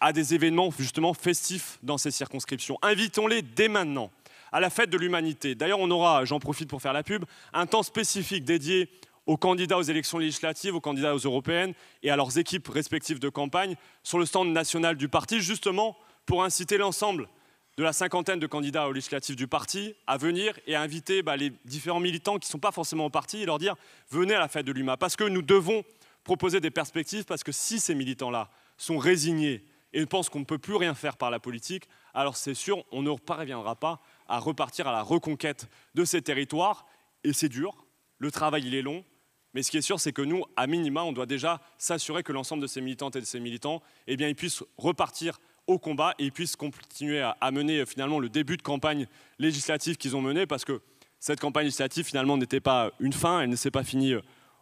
Speaker 2: à des événements justement festifs dans ces circonscriptions. Invitons-les dès maintenant à la fête de l'humanité. D'ailleurs, on aura, j'en profite pour faire la pub, un temps spécifique dédié aux candidats aux élections législatives, aux candidats aux européennes et à leurs équipes respectives de campagne sur le stand national du parti, justement pour inciter l'ensemble de la cinquantaine de candidats aux législatives du parti à venir et à inviter bah, les différents militants qui ne sont pas forcément au parti et leur dire venez à la fête de l'UMA parce que nous devons proposer des perspectives parce que si ces militants-là sont résignés et pense qu'on ne peut plus rien faire par la politique, alors c'est sûr, on ne parviendra pas à repartir à la reconquête de ces territoires. Et c'est dur, le travail il est long, mais ce qui est sûr, c'est que nous, à minima, on doit déjà s'assurer que l'ensemble de ces militantes et de ces militants, eh bien, ils puissent repartir au combat et ils puissent continuer à, à mener euh, finalement le début de campagne législative qu'ils ont mené, parce que cette campagne législative finalement n'était pas une fin, elle ne s'est pas finie euh,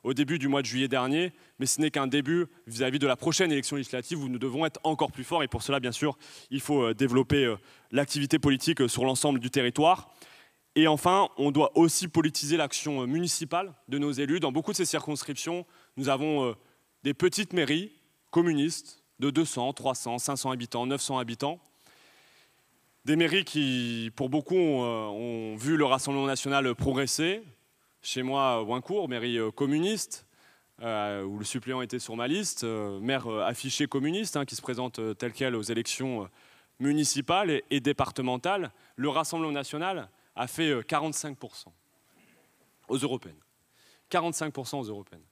Speaker 2: au début du mois de juillet dernier, mais ce n'est qu'un début vis-à-vis de la prochaine élection législative où nous devons être encore plus forts. Et pour cela, bien sûr, il faut euh, développer euh, l'activité politique euh, sur l'ensemble du territoire. Et enfin, on doit aussi politiser l'action municipale de nos élus. Dans beaucoup de ces circonscriptions, nous avons des petites mairies communistes de 200, 300, 500 habitants, 900 habitants. Des mairies qui, pour beaucoup, ont vu le Rassemblement national progresser, chez moi, euh, Wincourt, mairie euh, communiste, euh, où le suppléant était sur ma liste, maire affiché communiste, hein, qui se présente tel quel aux élections municipales et, et, départementales, le Rassemblement national a fait 45% aux européennes. 45% aux européennes.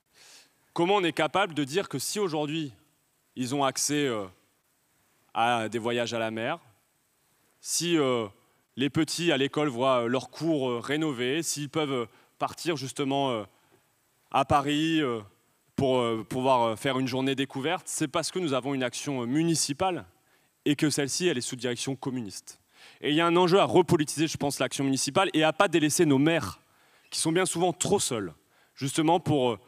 Speaker 2: Comment on est capable de dire que si aujourd'hui ils ont accès à des voyages à la mer, si les petits à l'école voient leurs cours rénovés, s'ils peuvent partir justement euh, à Paris euh, pour euh, pouvoir faire une journée découverte, c'est parce que nous avons une action municipale et que celle-ci, elle est sous direction communiste. Et il y a un enjeu à repolitiser, je pense, l'action municipale et à pas délaisser nos maires, qui sont bien souvent trop seuls, justement pour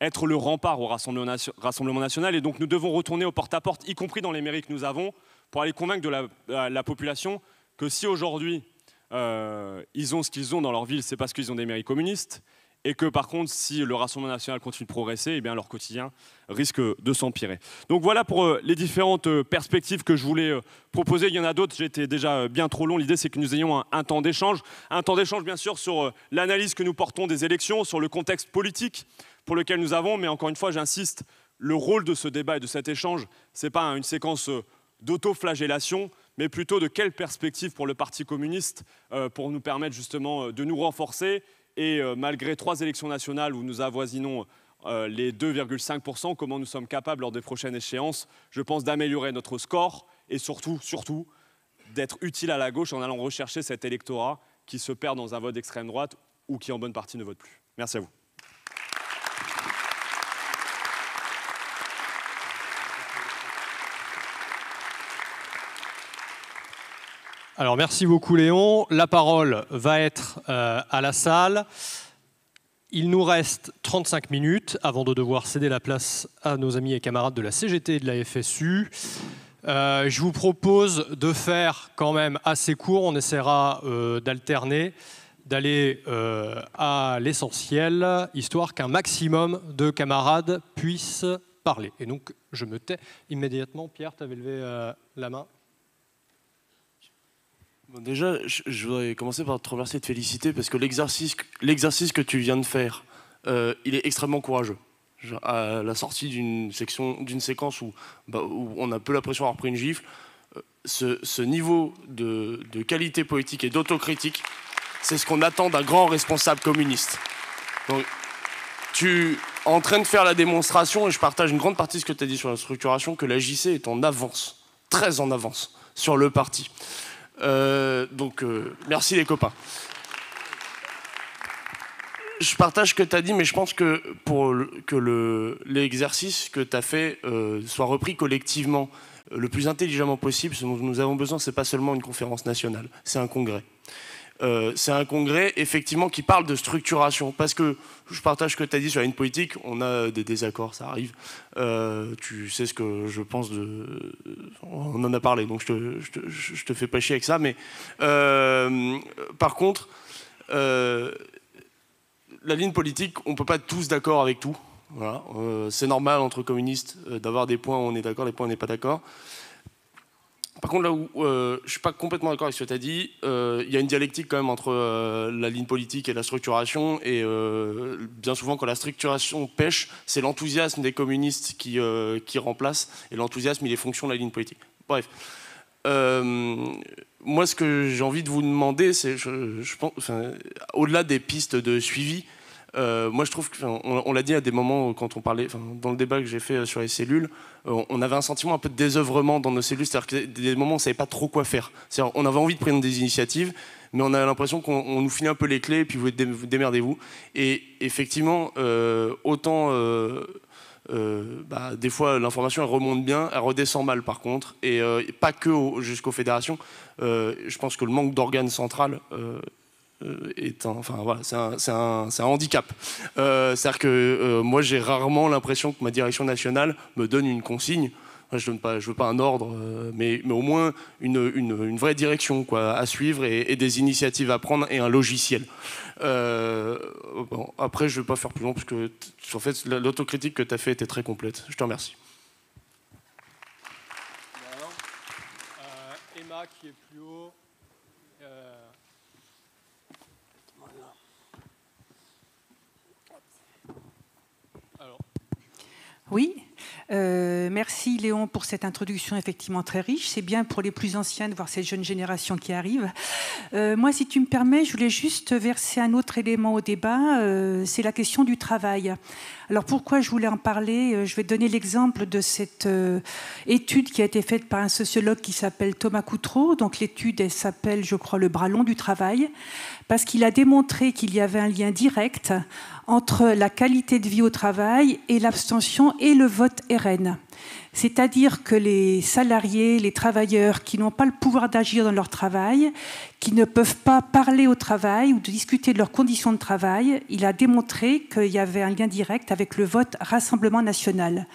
Speaker 2: être le rempart au Rassemblement national. Et donc nous devons retourner au porte-à-porte, y compris dans les mairies que nous avons, pour aller convaincre de la population que si aujourd'hui euh, ils ont ce qu'ils ont dans leur ville, c'est parce qu'ils ont des mairies communistes, et que par contre, si le Rassemblement national continue de progresser, eh bien, leur quotidien risque de s'empirer. Donc voilà pour euh, les différentes euh, perspectives que je voulais proposer. Il y en a d'autres, j'étais déjà bien trop long. L'idée, c'est que nous ayons un, temps d'échange. Un temps d'échange, bien sûr, sur l'analyse que nous portons des élections, sur le contexte politique pour lequel nous avons, mais encore une fois, j'insiste, le rôle de ce débat et de cet échange, ce n'est pas une séquence d'autoflagellation, mais plutôt de quelle perspective pour le Parti communiste euh, pour nous permettre justement euh, de nous renforcer. Et euh, malgré trois élections nationales où nous avoisinons les 2,5%, comment nous sommes capables lors des prochaines échéances, je pense, d'améliorer notre score et surtout, surtout, d'être utile à la gauche en allant rechercher cet électorat qui se perd dans un vote d'extrême droite ou qui en bonne partie ne vote plus. Merci à vous.
Speaker 1: Alors merci beaucoup Léon. La parole va être euh, à la salle. Il nous reste 35 minutes avant de devoir céder la place à nos amis et camarades de la CGT et de la FSU. Euh, je vous propose de faire quand même assez court, on essaiera euh, d'alterner, d'aller à l'essentiel, histoire qu'un maximum de camarades puissent parler. Et donc je me tais immédiatement. Pierre, tu avais levé la main
Speaker 3: déjà, je voudrais commencer par te remercier et te féliciter parce que l'exercice que tu viens de faire, euh, il est extrêmement courageux. À la sortie d'une section, d'une séquence où, bah, on a peu l'impression d'avoir pris une gifle, euh, ce, niveau de, de, qualité poétique et d'autocritique, c'est ce qu'on attend d'un grand responsable communiste. Donc, tu es en train de faire la démonstration, et je partage une grande partie de ce que tu as dit sur la structuration, que la JC est en avance, très en avance, sur le parti. Euh, donc, euh, merci les copains. Je partage ce que tu as dit, mais je pense que pour que l'exercice que tu as fait euh, soit repris collectivement le plus intelligemment possible, ce dont nous avons besoin, c'est pas seulement une conférence nationale, c'est un congrès. Euh, c'est un congrès effectivement qui parle de structuration. Parce que je partage ce que tu as dit sur la ligne politique, on a des désaccords, ça arrive. Euh, tu sais ce que je pense de. On en a parlé, donc je te, te, fais pas chier avec ça. Mais euh, par contre, la ligne politique, on peut pas tous d'accord avec tout. Voilà. c'est normal entre communistes d'avoir des points où on est d'accord, des points où on n'est pas d'accord. Par contre, là où euh, je ne suis pas complètement d'accord avec ce que tu as dit, euh, il y a une dialectique quand même entre euh, la ligne politique et la structuration. Et bien souvent, quand la structuration pêche, c'est l'enthousiasme des communistes qui, qui remplace. Et l'enthousiasme, il est fonction de la ligne politique. Bref. moi, ce que j'ai envie de vous demander, c'est, je, au-delà des pistes de suivi, euh, moi, je trouve qu'on l'a dit à des moments quand on parlait, dans le débat que j'ai fait euh, sur les cellules, euh, on avait un sentiment un peu de désœuvrement dans nos cellules, c'est-à-dire que des moments on ne savait pas trop quoi faire. cest on avait envie de prendre des initiatives, mais on a l'impression qu'on nous finit un peu les clés et puis vous, démerdez-vous. Et effectivement, autant. Bah, des fois l'information elle remonte bien, elle redescend mal par contre, et pas que jusqu'aux fédérations. je pense que le manque d'organes centrales euh, enfin c'est un, handicap. Euh, c'est-à-dire que euh, moi j'ai rarement l'impression que ma direction nationale me donne une consigne. je ne veux, pas un ordre, mais, mais, au moins une, vraie direction quoi, à suivre et, des initiatives à prendre et un logiciel. Bon, après, je ne vais pas faire plus long parce que en fait, l'autocritique que tu as fait était très complète. Je te remercie.
Speaker 1: Emma qui est
Speaker 4: Oui, euh, merci Léon pour cette introduction effectivement très riche. C'est bien pour les plus anciens de voir cette jeune génération qui arrive. Euh, moi, si tu me permets, je voulais juste verser un autre élément au débat, euh, c'est la question du travail. Alors pourquoi je voulais en parler Je vais donner l'exemple de cette étude qui a été faite par un sociologue qui s'appelle Thomas Coutreau. Donc l'étude, elle s'appelle, je crois, le bras long du travail, parce qu'il a démontré qu'il y avait un lien direct entre la qualité de vie au travail et l'abstention et le vote RN. C'est-à-dire que les salariés, les travailleurs qui n'ont pas le pouvoir d'agir dans leur travail, qui ne peuvent pas parler au travail ou de discuter de leurs conditions de travail, il a démontré qu'il y avait un lien direct avec le vote Rassemblement national.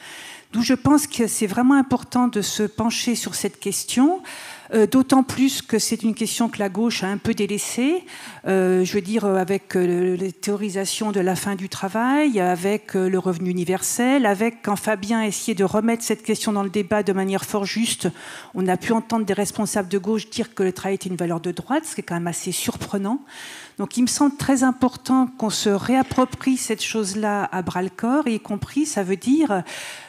Speaker 4: D'où je pense que c'est vraiment important de se pencher sur cette question. Euh, d'autant plus que c'est une question que la gauche a un peu délaissée, euh, je veux dire euh, avec les théorisations de la fin du travail, avec le revenu universel, avec quand Fabien a essayé de remettre cette question dans le débat de manière fort juste, on a pu entendre des responsables de gauche dire que le travail était une valeur de droite, ce qui est quand même assez surprenant. Donc il me semble très important qu'on se réapproprie cette chose-là à bras le corps, y compris, ça veut dire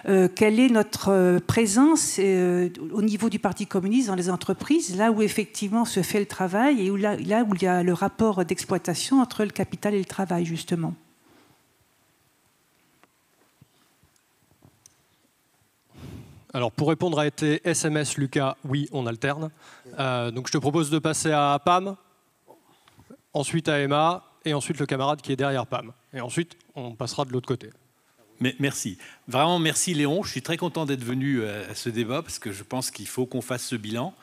Speaker 4: euh, quelle est notre euh, présence euh, au niveau du Parti communiste dans les entreprises, là où effectivement se fait le travail et où là, où il y a le rapport d'exploitation entre le capital et le travail, justement.
Speaker 1: Alors pour répondre à été SMS, Lucas, oui, on alterne. donc je te propose de passer à Pam, ensuite à Emma, et ensuite le camarade qui est derrière PAM. Et ensuite, on passera de l'autre côté.
Speaker 5: Mais merci. Vraiment, merci Léon. Je suis très content d'être venu euh, à ce débat parce que je pense qu'il faut qu'on fasse ce bilan,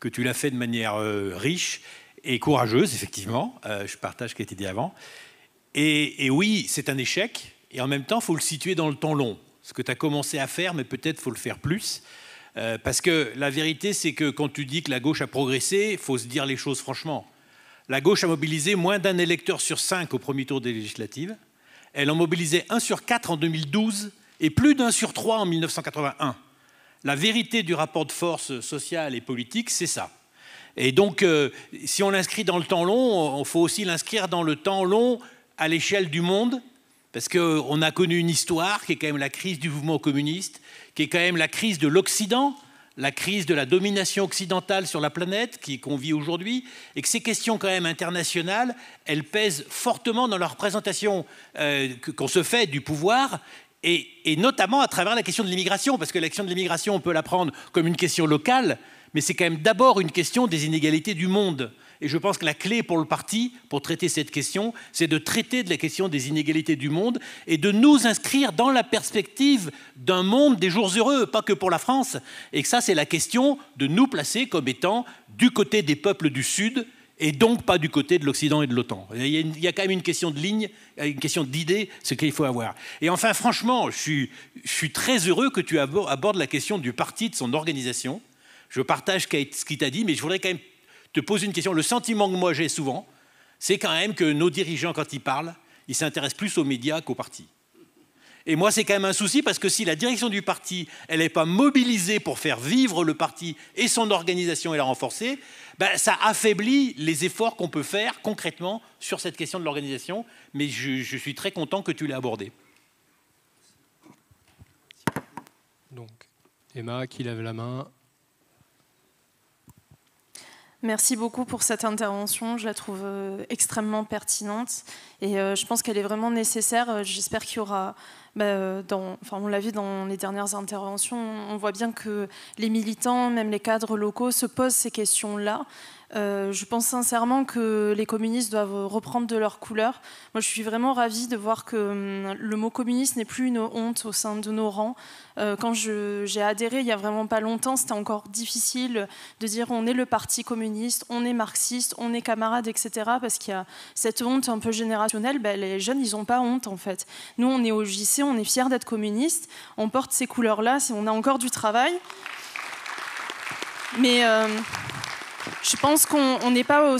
Speaker 5: que tu l'as fait de manière euh, riche et courageuse, effectivement. Euh, je partage ce qui a été dit avant. Et, oui, c'est un échec. Et en même temps, il faut le situer dans le temps long. Ce que tu as commencé à faire, mais peut-être faut le faire plus. parce que la vérité, c'est que quand tu dis que la gauche a progressé, il faut se dire les choses franchement la gauche a mobilisé moins d'un électeur sur cinq au premier tour des législatives. Elle en mobilisait un sur quatre en 2012 et plus d'un sur trois en 1981. La vérité du rapport de force sociale et politique, c'est ça. Et donc, euh, si on l'inscrit dans le temps long, il faut aussi l'inscrire dans le temps long à l'échelle du monde, parce qu'on euh, a connu une histoire qui est quand même la crise du mouvement communiste, qui est quand même la crise de l'Occident, la crise de la domination occidentale sur la planète qu'on vit aujourd'hui, et que ces questions quand même internationales, elles pèsent fortement dans la représentation euh, qu'on se fait du pouvoir, et, et, notamment à travers la question de l'immigration, parce que l'action de l'immigration, on peut la prendre comme une question locale, mais c'est quand même d'abord une question des inégalités du monde. Et je pense que la clé pour le parti, pour traiter cette question, c'est de traiter de la question des inégalités du monde et de nous inscrire dans la perspective d'un monde des jours heureux, pas que pour la France. Et que ça, c'est la question de nous placer comme étant du côté des peuples du Sud et donc pas du côté de l'Occident et de l'OTAN. Il, y a quand même une question de ligne, une question d'idée, ce qu'il faut avoir. Et enfin, franchement, je suis très heureux que tu abordes la question du parti, de son organisation je partage ce qu'il t'a dit, mais je voudrais quand même te poser une question. Le sentiment que moi j'ai souvent, c'est quand même que nos dirigeants, quand ils parlent, ils s'intéressent plus aux médias qu'aux partis. Et moi, c'est quand même un souci parce que si la direction du parti, elle n'est pas mobilisée pour faire vivre le parti et son organisation et la renforcer, ben, ça affaiblit les efforts qu'on peut faire concrètement sur cette question de l'organisation. Mais je, je, suis très content que tu l'aies abordé.
Speaker 1: Donc, Emma, qui lève la main
Speaker 6: Merci beaucoup pour cette intervention. Je la trouve euh, extrêmement pertinente et euh, je pense qu'elle est vraiment nécessaire. Euh, j'espère qu'il y aura, bah, dans, enfin, on l'a vu dans les dernières interventions, on voit bien que les militants, même les cadres locaux, se posent ces questions-là euh, je pense sincèrement que les communistes doivent reprendre de leurs couleurs Moi, je suis vraiment ravie de voir que hum, le mot communiste n'est plus une honte au sein de nos rangs. Euh, quand j'ai adhéré il n'y a vraiment pas longtemps, c'était encore difficile de dire on est le parti communiste, on est marxiste, on est camarade, etc. Parce qu'il y a cette honte un peu générationnelle. Ben, les jeunes, ils n'ont pas honte en fait. Nous, on est au JC, on est fiers d'être communistes, on porte ces couleurs-là, on a encore du travail. Mais euh, je pense qu'on n'est pas,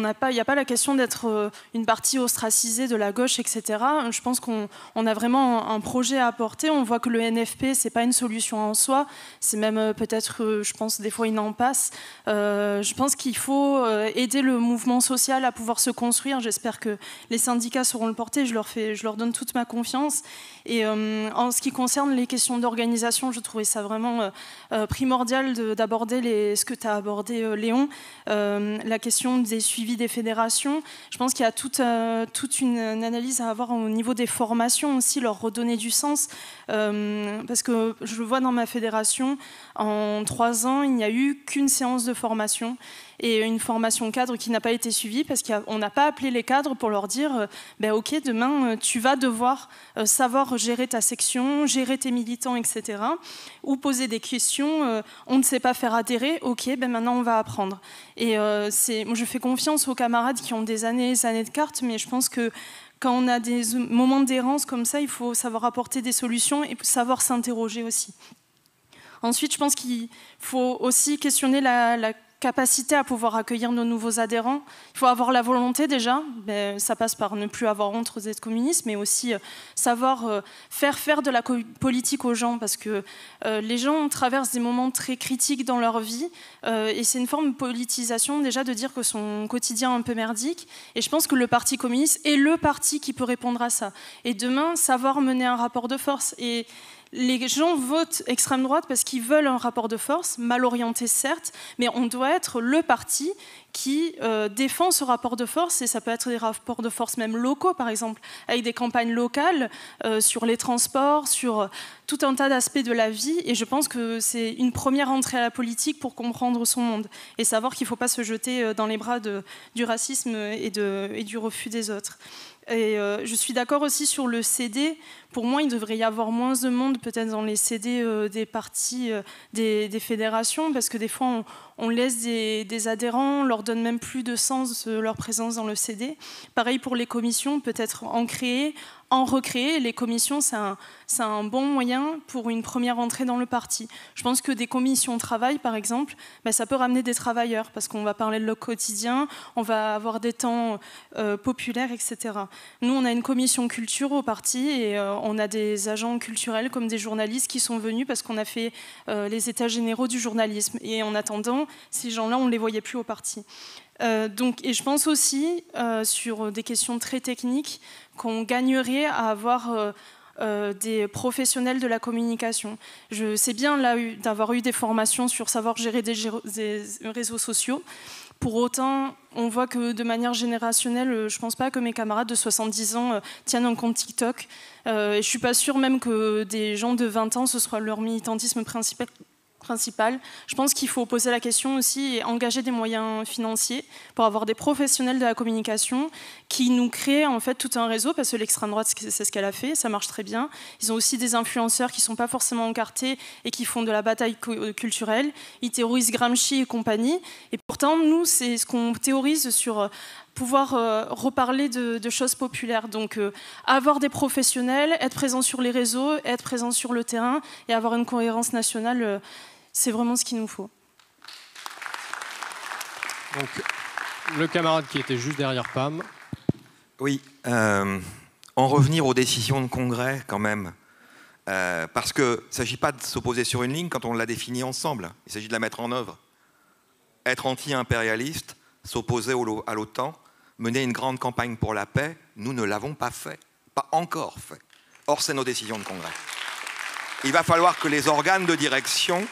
Speaker 6: n'a pas, il n'y a pas la question d'être euh, une partie ostracisée de la gauche, etc. Je pense qu'on a vraiment un projet à apporter. On voit que le NFP, c'est pas une solution en soi, c'est même euh, peut-être, euh, je pense, des fois une impasse. passe je pense qu'il faut aider le mouvement social à pouvoir se construire. J'espère que les syndicats sauront le porter. Je leur fais, je leur donne toute ma confiance. Et en ce qui concerne les questions d'organisation, je trouvais ça vraiment primordial d'aborder ce que tu as abordé, Léon. Euh, la question des suivis des fédérations. Je pense qu'il y a euh, toute, une, une, analyse à avoir au niveau des formations aussi, leur redonner du sens. Euh, parce que je le vois dans ma fédération, en trois ans, il n'y a eu qu'une séance de formation et une formation cadre qui n'a pas été suivie parce qu'on n'a pas appelé les cadres pour leur dire euh, ben ok demain euh, tu vas devoir euh, savoir gérer ta section, gérer tes militants, etc. Ou poser des questions, on ne sait pas faire adhérer, ok ben maintenant on va apprendre. Et c'est, je fais confiance aux camarades qui ont des années et des années de cartes, mais je pense que quand on a des moments d'errance comme ça, il faut savoir apporter des solutions et savoir s'interroger aussi. Ensuite, je pense qu'il faut aussi questionner la, la capacité à pouvoir accueillir nos nouveaux adhérents. Il faut avoir la volonté déjà, mais ça passe par ne plus avoir honte d'être communistes, mais aussi euh, savoir euh, faire faire de la politique aux gens, parce que euh, les gens traversent des moments très critiques dans leur vie, et c'est une forme de politisation déjà de dire que son quotidien est un peu merdique, et je pense que le Parti communiste est le parti qui peut répondre à ça. Et demain, savoir mener un rapport de force. Et les gens votent extrême droite parce qu'ils veulent un rapport de force, mal orienté certes, mais on doit être le parti qui euh, défend ce rapport de force, et ça peut être des rapports de force même locaux, par exemple, avec des campagnes locales euh, sur les transports, sur euh, tout un tas d'aspects de la vie, et je pense que c'est une première entrée à la politique pour comprendre son monde, et savoir qu'il ne faut pas se jeter dans les bras du racisme et du refus des autres. Et euh, je suis d'accord aussi sur le CD. Pour moi, il devrait y avoir moins de monde peut-être dans les CD euh, des partis, euh, des, fédérations, parce que des fois, on, laisse des, adhérents, on leur donne même plus de sens leur présence dans le CD. Pareil pour les commissions, peut-être en créer, en recréer. Les commissions, c'est un, bon moyen pour une première entrée dans le parti. Je pense que des commissions travail, par exemple, ben, ça peut ramener des travailleurs parce qu'on va parler de leur quotidien, on va avoir des temps euh, populaires, etc. Nous, on a une commission culture au parti et euh, on a des agents culturels comme des journalistes qui sont venus parce qu'on a fait euh, les états généraux du journalisme. Et en attendant, ces gens-là, on ne les voyait plus au parti. Euh, donc, et je pense aussi euh, sur des questions très techniques qu'on gagnerait à avoir euh, des professionnels de la communication. Je sais bien d'avoir eu des formations sur savoir gérer des, réseaux sociaux. Pour autant, on voit que de manière générationnelle, je ne pense pas que mes camarades de 70 ans tiennent un compte TikTok. et je ne suis pas sûre même que des gens de 20 ans, ce soit leur militantisme principal, principal. Je pense qu'il faut poser la question aussi et engager des moyens financiers pour avoir des professionnels de la communication qui nous créent en fait tout un réseau parce que l'extrême droite c'est ce qu'elle a fait, ça marche très bien. Ils ont aussi des influenceurs qui ne sont pas forcément encartés et qui font de la bataille euh, culturelle. Ils théorisent Gramsci et compagnie et pourtant nous c'est ce qu'on théorise sur euh, pouvoir euh, reparler de, choses populaires. Donc euh, avoir des professionnels, être présent sur les réseaux, être présent sur le terrain et avoir une cohérence nationale, euh, c'est vraiment ce qu'il nous faut.
Speaker 7: Donc,
Speaker 8: le camarade qui était juste derrière Pam. Oui, en revenir aux décisions de congrès quand même. parce qu'il ne s'agit pas de s'opposer sur une ligne quand on l'a définie ensemble. Il s'agit de la mettre en œuvre. Être anti-impérialiste, s'opposer à l'OTAN, mener une grande campagne pour la paix, nous ne l'avons pas fait, pas encore fait. Or, c'est nos décisions de Congrès. Il va falloir que les organes de direction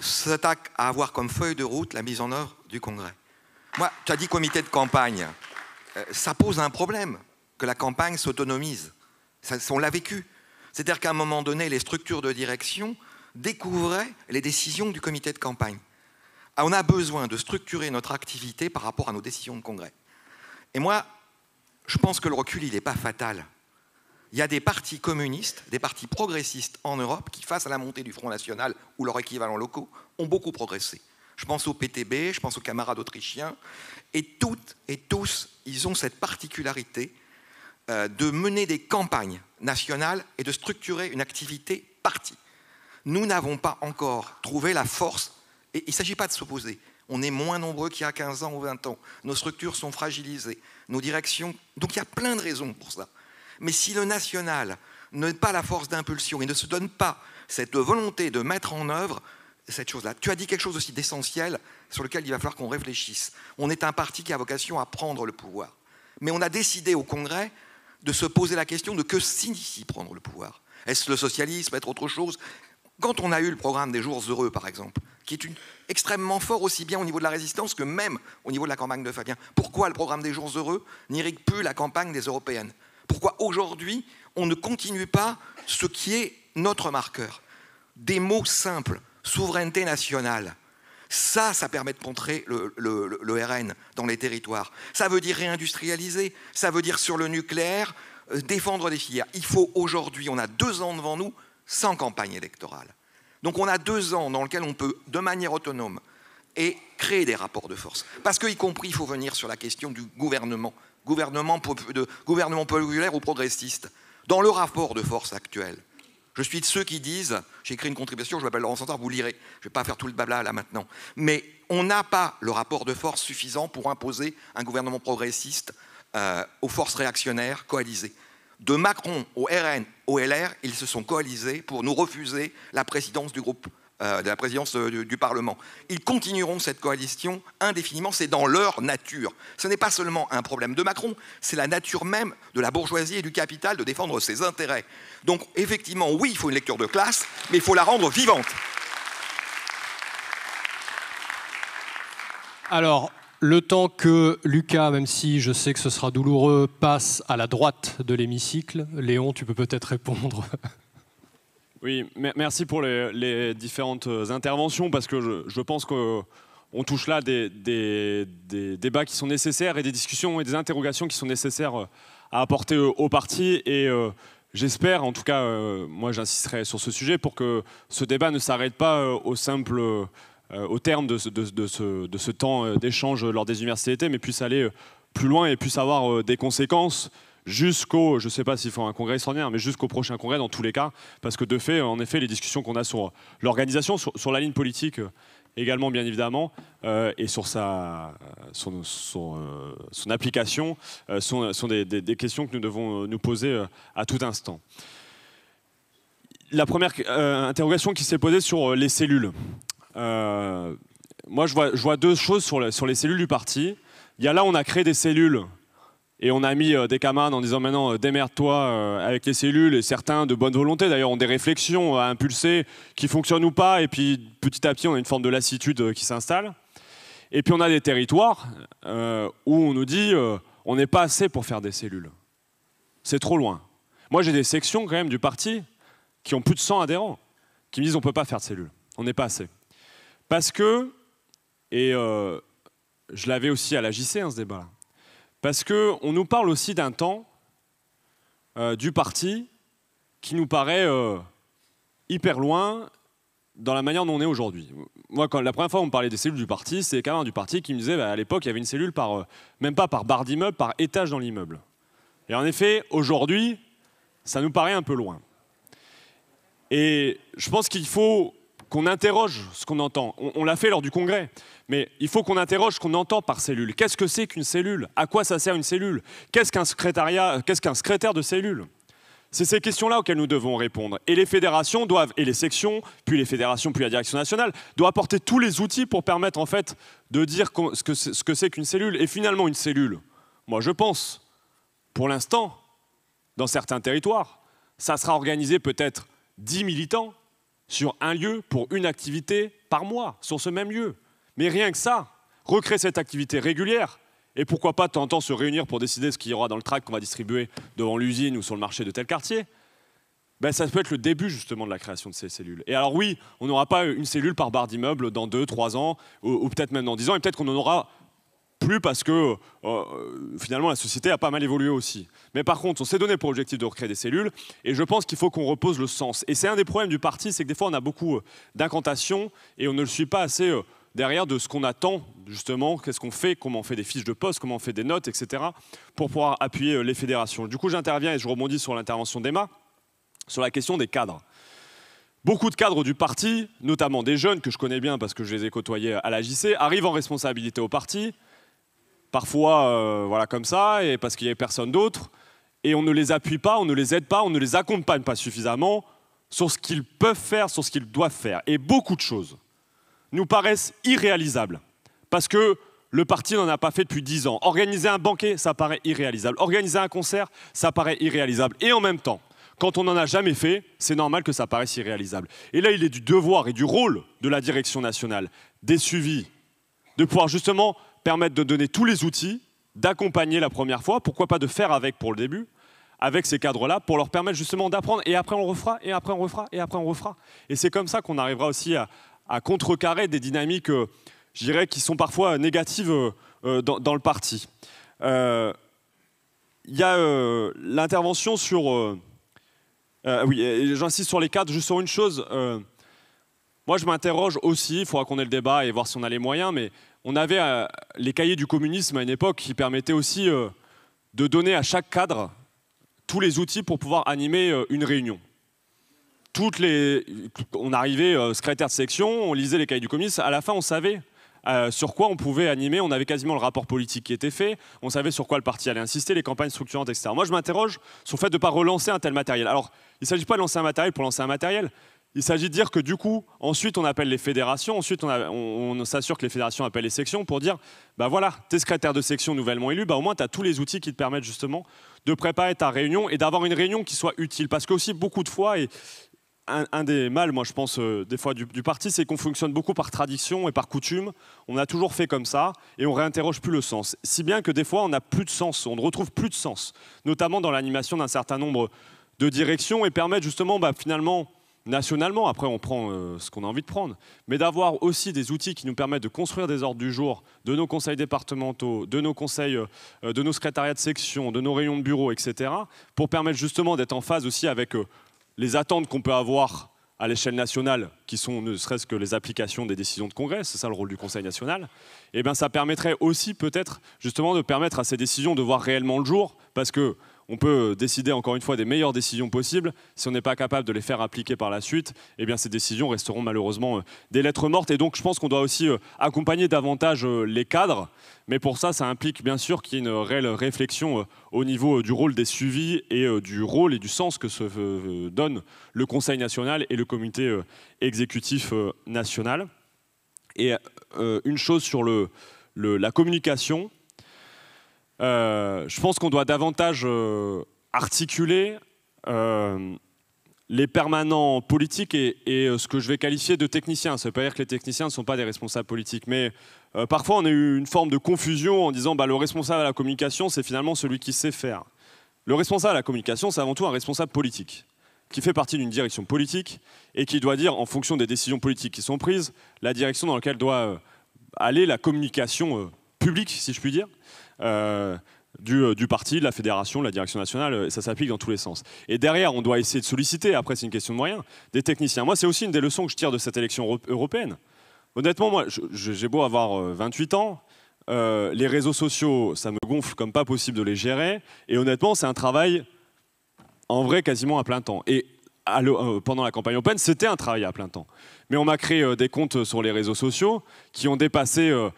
Speaker 8: s'attaquent à avoir comme feuille de route la mise en œuvre du Congrès. Moi, tu as dit comité de campagne. Euh, ça pose un problème que la campagne s'autonomise. On l'a vécu. C'est-à-dire qu'à un moment donné, les structures de direction découvraient les décisions du comité de campagne. Ah, on a besoin de structurer notre activité par rapport à nos décisions de congrès. Et moi, je pense que le recul, il n'est pas fatal. Il y a des partis communistes, des partis progressistes en Europe qui, face à la montée du Front National ou leurs équivalents locaux, ont beaucoup progressé. Je pense au PTB, je pense aux camarades autrichiens, et toutes et tous, ils ont cette particularité euh, de mener des campagnes nationales et de structurer une activité partie. Nous n'avons pas encore trouvé la force, et il ne s'agit pas de s'opposer, on est moins nombreux qu'il y a 15 ans ou 20 ans. Nos structures sont fragilisées, nos directions. Donc il y a plein de raisons pour ça. Mais si le national n'a pas la force d'impulsion et ne se donne pas cette volonté de mettre en œuvre cette chose-là, tu as dit quelque chose aussi d'essentiel sur lequel il va falloir qu'on réfléchisse. On est un parti qui a vocation à prendre le pouvoir. Mais on a décidé au Congrès de se poser la question de que signifie prendre le pouvoir. Est-ce le socialisme, être autre chose quand on a eu le programme des jours heureux, par exemple, qui est extrêmement fort aussi bien au niveau de la résistance que même au niveau de la campagne de Fabien, pourquoi le programme des jours heureux n'irrigue plus la campagne des européennes Pourquoi aujourd'hui on ne continue pas ce qui est notre marqueur Des mots simples, souveraineté nationale. Ça, ça permet de contrer le, RN dans les territoires. Ça veut dire réindustrialiser, ça veut dire sur le nucléaire, euh, défendre des filières. Il faut aujourd'hui, on a deux ans devant nous, sans campagne électorale. Donc on a deux ans dans lesquels on peut, de manière autonome, et créer des rapports de force. Parce qu'y compris, il faut venir sur la question du gouvernement, gouvernement, de, gouvernement populaire ou progressiste. Dans le rapport de force actuel, je suis de ceux qui disent, j'ai écrit une contribution, je m'appelle Laurent Santard, vous lirez, je ne vais pas faire tout le babla là maintenant, mais on n'a pas le rapport de force suffisant pour imposer un gouvernement progressiste euh, aux forces réactionnaires coalisées. De Macron au RN au LR, ils se sont coalisés pour nous refuser la présidence du groupe, euh, de la présidence euh, du, Parlement. Ils continueront cette coalition indéfiniment, c'est dans leur nature. Ce n'est pas seulement un problème de Macron, c'est la nature même de la bourgeoisie et du capital de défendre ses intérêts. Donc effectivement, oui, il faut une lecture de classe, mais il faut la rendre vivante.
Speaker 1: Alors, le temps que Lucas, même si je sais que ce sera douloureux, passe à la droite de l'hémicycle, Léon, tu peux peut-être répondre.
Speaker 2: Oui, merci pour les, différentes euh, interventions, parce que je, pense qu'on touche là des, débats qui sont nécessaires et des discussions et des interrogations qui sont nécessaires euh, à apporter euh, aux partis. Et j'espère, en tout cas, moi j'insisterai sur ce sujet pour que ce débat ne s'arrête pas au simple euh, au terme de ce, de, ce, temps euh, d'échange lors des universités, mais puisse aller euh, plus loin et puisse avoir des conséquences jusqu'au, je ne sais pas s'il faut un congrès extraordinaire, mais jusqu'au prochain congrès dans tous les cas, parce que de fait, en effet, les discussions qu'on a sur l'organisation, sur, la ligne politique également, bien évidemment, et sur sa, son, application, sont, des, questions que nous devons nous poser à tout instant. La première interrogation qui s'est posée sur les cellules. Euh, moi, je vois, je vois, deux choses sur, sur les cellules du parti. Il y a là, on a créé des cellules et on a mis euh, des camarades en disant maintenant euh, démerde-toi avec les cellules et certains de bonne volonté d'ailleurs ont des réflexions à impulser qui fonctionnent ou pas et puis petit à petit on a une forme de lassitude qui s'installe. Et puis on a des territoires où on nous dit on n'est pas assez pour faire des cellules. C'est trop loin. Moi j'ai des sections quand même du parti qui ont plus de 100 adhérents qui me disent on ne peut pas faire de cellules, on n'est pas assez. Parce que, et euh, je l'avais aussi à la JC hein, ce débat-là, parce qu'on nous parle aussi d'un temps euh, du parti qui nous paraît euh, hyper loin dans la manière dont on est aujourd'hui. Moi, quand la première fois on me parlait des cellules du parti, c'est quelqu'un du parti qui me disait bah, à l'époque, il y avait une cellule par, même pas par barre d'immeuble, par étage dans l'immeuble. Et en effet, aujourd'hui, ça nous paraît un peu loin. Et je pense qu'il faut qu'on interroge ce qu'on entend. On, l'a fait lors du congrès, mais il faut qu'on interroge ce qu'on entend par cellule. Qu'est-ce que c'est qu'une cellule À quoi ça sert une cellule Qu'est-ce qu'un secrétariat Qu'est-ce qu'un secrétaire de cellule c'est ces questions-là auxquelles nous devons répondre. Et les fédérations doivent, et les sections, puis les fédérations, puis la direction nationale, doivent apporter tous les outils pour permettre en fait de dire ce que c'est qu'une cellule. Et finalement, une cellule, moi je pense, pour l'instant, dans certains territoires, ça sera organisé peut-être 10 militants, sur un lieu pour une activité par mois, sur ce même lieu. Mais rien que ça, recréer cette activité régulière, et pourquoi pas de temps se réunir pour décider ce qu'il y aura dans le tract qu'on va distribuer devant l'usine ou sur le marché de tel quartier, ben ça peut être le début justement de la création de ces cellules. Et alors oui, on n'aura pas une cellule par barre d'immeuble dans 2, 3 ans, ou, peut-être même dans 10 ans, et peut-être qu'on en aura plus parce que euh, euh, finalement la société a pas mal évolué aussi. Mais par contre, on s'est donné pour objectif de recréer des cellules et je pense qu'il faut qu'on repose le sens. Et c'est un des problèmes du parti, c'est que des fois on a beaucoup euh, d'incantations et on ne le suit pas assez derrière de ce qu'on attend justement, qu'est-ce qu'on fait, comment on fait des fiches de poste, comment on fait des notes, etc. pour pouvoir appuyer les fédérations. Du coup, j'interviens et je rebondis sur l'intervention d'Emma sur la question des cadres. Beaucoup de cadres du parti, notamment des jeunes que je connais bien parce que je les ai côtoyés à la JC, arrivent en responsabilité au parti parfois euh, voilà, comme ça, et parce qu'il n'y a personne d'autre, et on ne les appuie pas, on ne les aide pas, on ne les accompagne pas suffisamment sur ce qu'ils peuvent faire, sur ce qu'ils doivent faire. Et beaucoup de choses nous paraissent irréalisables, parce que le parti n'en a pas fait depuis dix ans. Organiser un banquet, ça paraît irréalisable. Organiser un concert, ça paraît irréalisable. Et en même temps, quand on n'en a jamais fait, c'est normal que ça paraisse irréalisable. Et là, il est du devoir et du rôle de la direction nationale, des suivis, de pouvoir justement permettre de donner tous les outils, d'accompagner la première fois, pourquoi pas de faire avec pour le début, avec ces cadres-là, pour leur permettre justement d'apprendre. Et après, on refera, et après, on refera, et après, on refera. Et c'est comme ça qu'on arrivera aussi à, contrecarrer des dynamiques, euh, je dirais, qui sont parfois négatives euh, euh, dans, le parti. Il y a l'intervention sur... oui, j'insiste sur les cadres, juste sur une chose. moi, je m'interroge aussi, il faudra qu'on ait le débat et voir si on a les moyens, mais on avait euh, les cahiers du communisme à une époque qui permettaient aussi euh, de donner à chaque cadre tous les outils pour pouvoir animer euh, une réunion. on arrivait secrétaire de section, on lisait les cahiers du communisme, à la fin on savait sur quoi on pouvait animer, on avait quasiment le rapport politique qui était fait, on savait sur quoi le parti allait insister, les campagnes structurantes, etc. Moi je m'interroge sur le fait de ne pas relancer un tel matériel. Alors il ne s'agit pas de lancer un matériel pour lancer un matériel, il s'agit de dire que du coup, ensuite on appelle les fédérations, ensuite on, s'assure que les fédérations appellent les sections pour dire, ben voilà, t'es secrétaire de section nouvellement élu, bah au moins tu as tous les outils qui te permettent justement de préparer ta réunion et d'avoir une réunion qui soit utile. Parce que aussi beaucoup de fois, et un, des mâles, moi je pense, euh, des fois du, parti, c'est qu'on fonctionne beaucoup par tradition et par coutume. On a toujours fait comme ça et on réinterroge plus le sens. Si bien que des fois on n'a plus de sens, on ne retrouve plus de sens, notamment dans l'animation d'un certain nombre de directions et permettre justement, bah, finalement, nationalement. Après, on prend euh, ce qu'on a envie de prendre. Mais d'avoir aussi des outils qui nous permettent de construire des ordres du jour de nos conseils départementaux, de nos conseils, euh, de nos secrétariats de section, de nos rayons de bureau, etc. pour permettre justement d'être en phase aussi avec euh, les attentes qu'on peut avoir à l'échelle nationale, qui sont ne serait-ce que les applications des décisions de Congrès, c'est ça le rôle du Conseil national, et eh bien ça permettrait aussi peut-être justement de permettre à ces décisions de voir réellement le jour, parce que on peut euh, décider encore une fois des meilleures décisions possibles. Si on n'est pas capable de les faire appliquer par la suite, eh bien ces décisions resteront malheureusement euh, des lettres mortes. Et donc je pense qu'on doit aussi euh, accompagner davantage les cadres. Mais pour ça, ça implique bien sûr qu'il y ait une réelle réflexion au niveau du rôle des suivis et du rôle et du sens que se donne le Conseil national et le comité exécutif national. Et une chose sur la communication, euh, je pense qu'on doit davantage euh, articuler euh, les permanents politiques et, ce que je vais qualifier de techniciens. Ça ne veut pas dire que les techniciens ne sont pas des responsables politiques, mais parfois on a eu une forme de confusion en disant bah, le responsable à la communication, c'est finalement celui qui sait faire. Le responsable à la communication, c'est avant tout un responsable politique qui fait partie d'une direction politique et qui doit dire, en fonction des décisions politiques qui sont prises, la direction dans laquelle doit aller la communication publique, si je puis dire. Euh, euh, du, parti, de la fédération, de la direction nationale, euh, ça s'applique dans tous les sens. Et derrière, on doit essayer de solliciter, après c'est une question de moyens, des techniciens. Moi, c'est aussi une des leçons que je tire de cette élection européenne. Honnêtement, moi, j'ai beau avoir 28 ans, les réseaux sociaux, ça me gonfle comme pas possible de les gérer, et honnêtement, c'est un travail en vrai quasiment à plein temps. Et euh, pendant la campagne Open, c'était un travail à plein temps. Mais on a créé euh, des comptes sur les réseaux sociaux qui ont dépassé euh,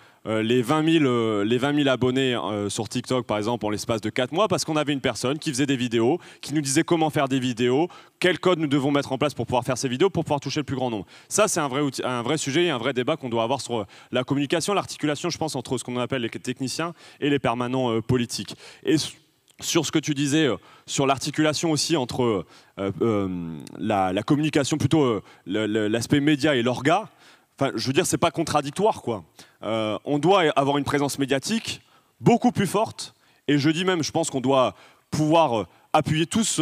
Speaker 2: les 20 000, les abonnés sur TikTok, par exemple, en l'espace de 4 mois, parce qu'on avait une personne qui faisait des vidéos, qui nous disait comment faire des vidéos, quel code nous devons mettre en place pour pouvoir faire ces vidéos, pour pouvoir toucher le plus grand nombre. Ça, c'est un vrai, un vrai sujet et un vrai débat qu'on doit avoir sur la communication, l'articulation, je pense, entre ce qu'on appelle les techniciens et les permanents politiques. Et sur ce que tu disais, euh, sur l'articulation aussi entre euh, euh, la, communication, plutôt l'aspect média et l'orga, je veux dire, c'est pas contradictoire, quoi. on doit avoir une présence médiatique beaucoup plus forte, et je dis même, je pense qu'on doit pouvoir appuyer tous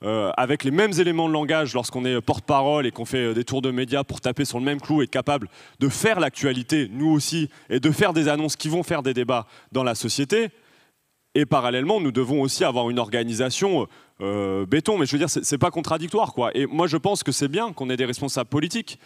Speaker 2: avec les mêmes éléments de langage lorsqu'on est porte-parole et qu'on fait des tours de médias pour taper sur le même clou et être capable de faire l'actualité, nous aussi, et de faire des annonces qui vont faire des débats dans la société et parallèlement, nous devons aussi avoir une organisation euh, euh, béton. Mais je veux dire, c'est pas contradictoire, quoi. Et moi, je pense que c'est bien qu'on ait des responsables politiques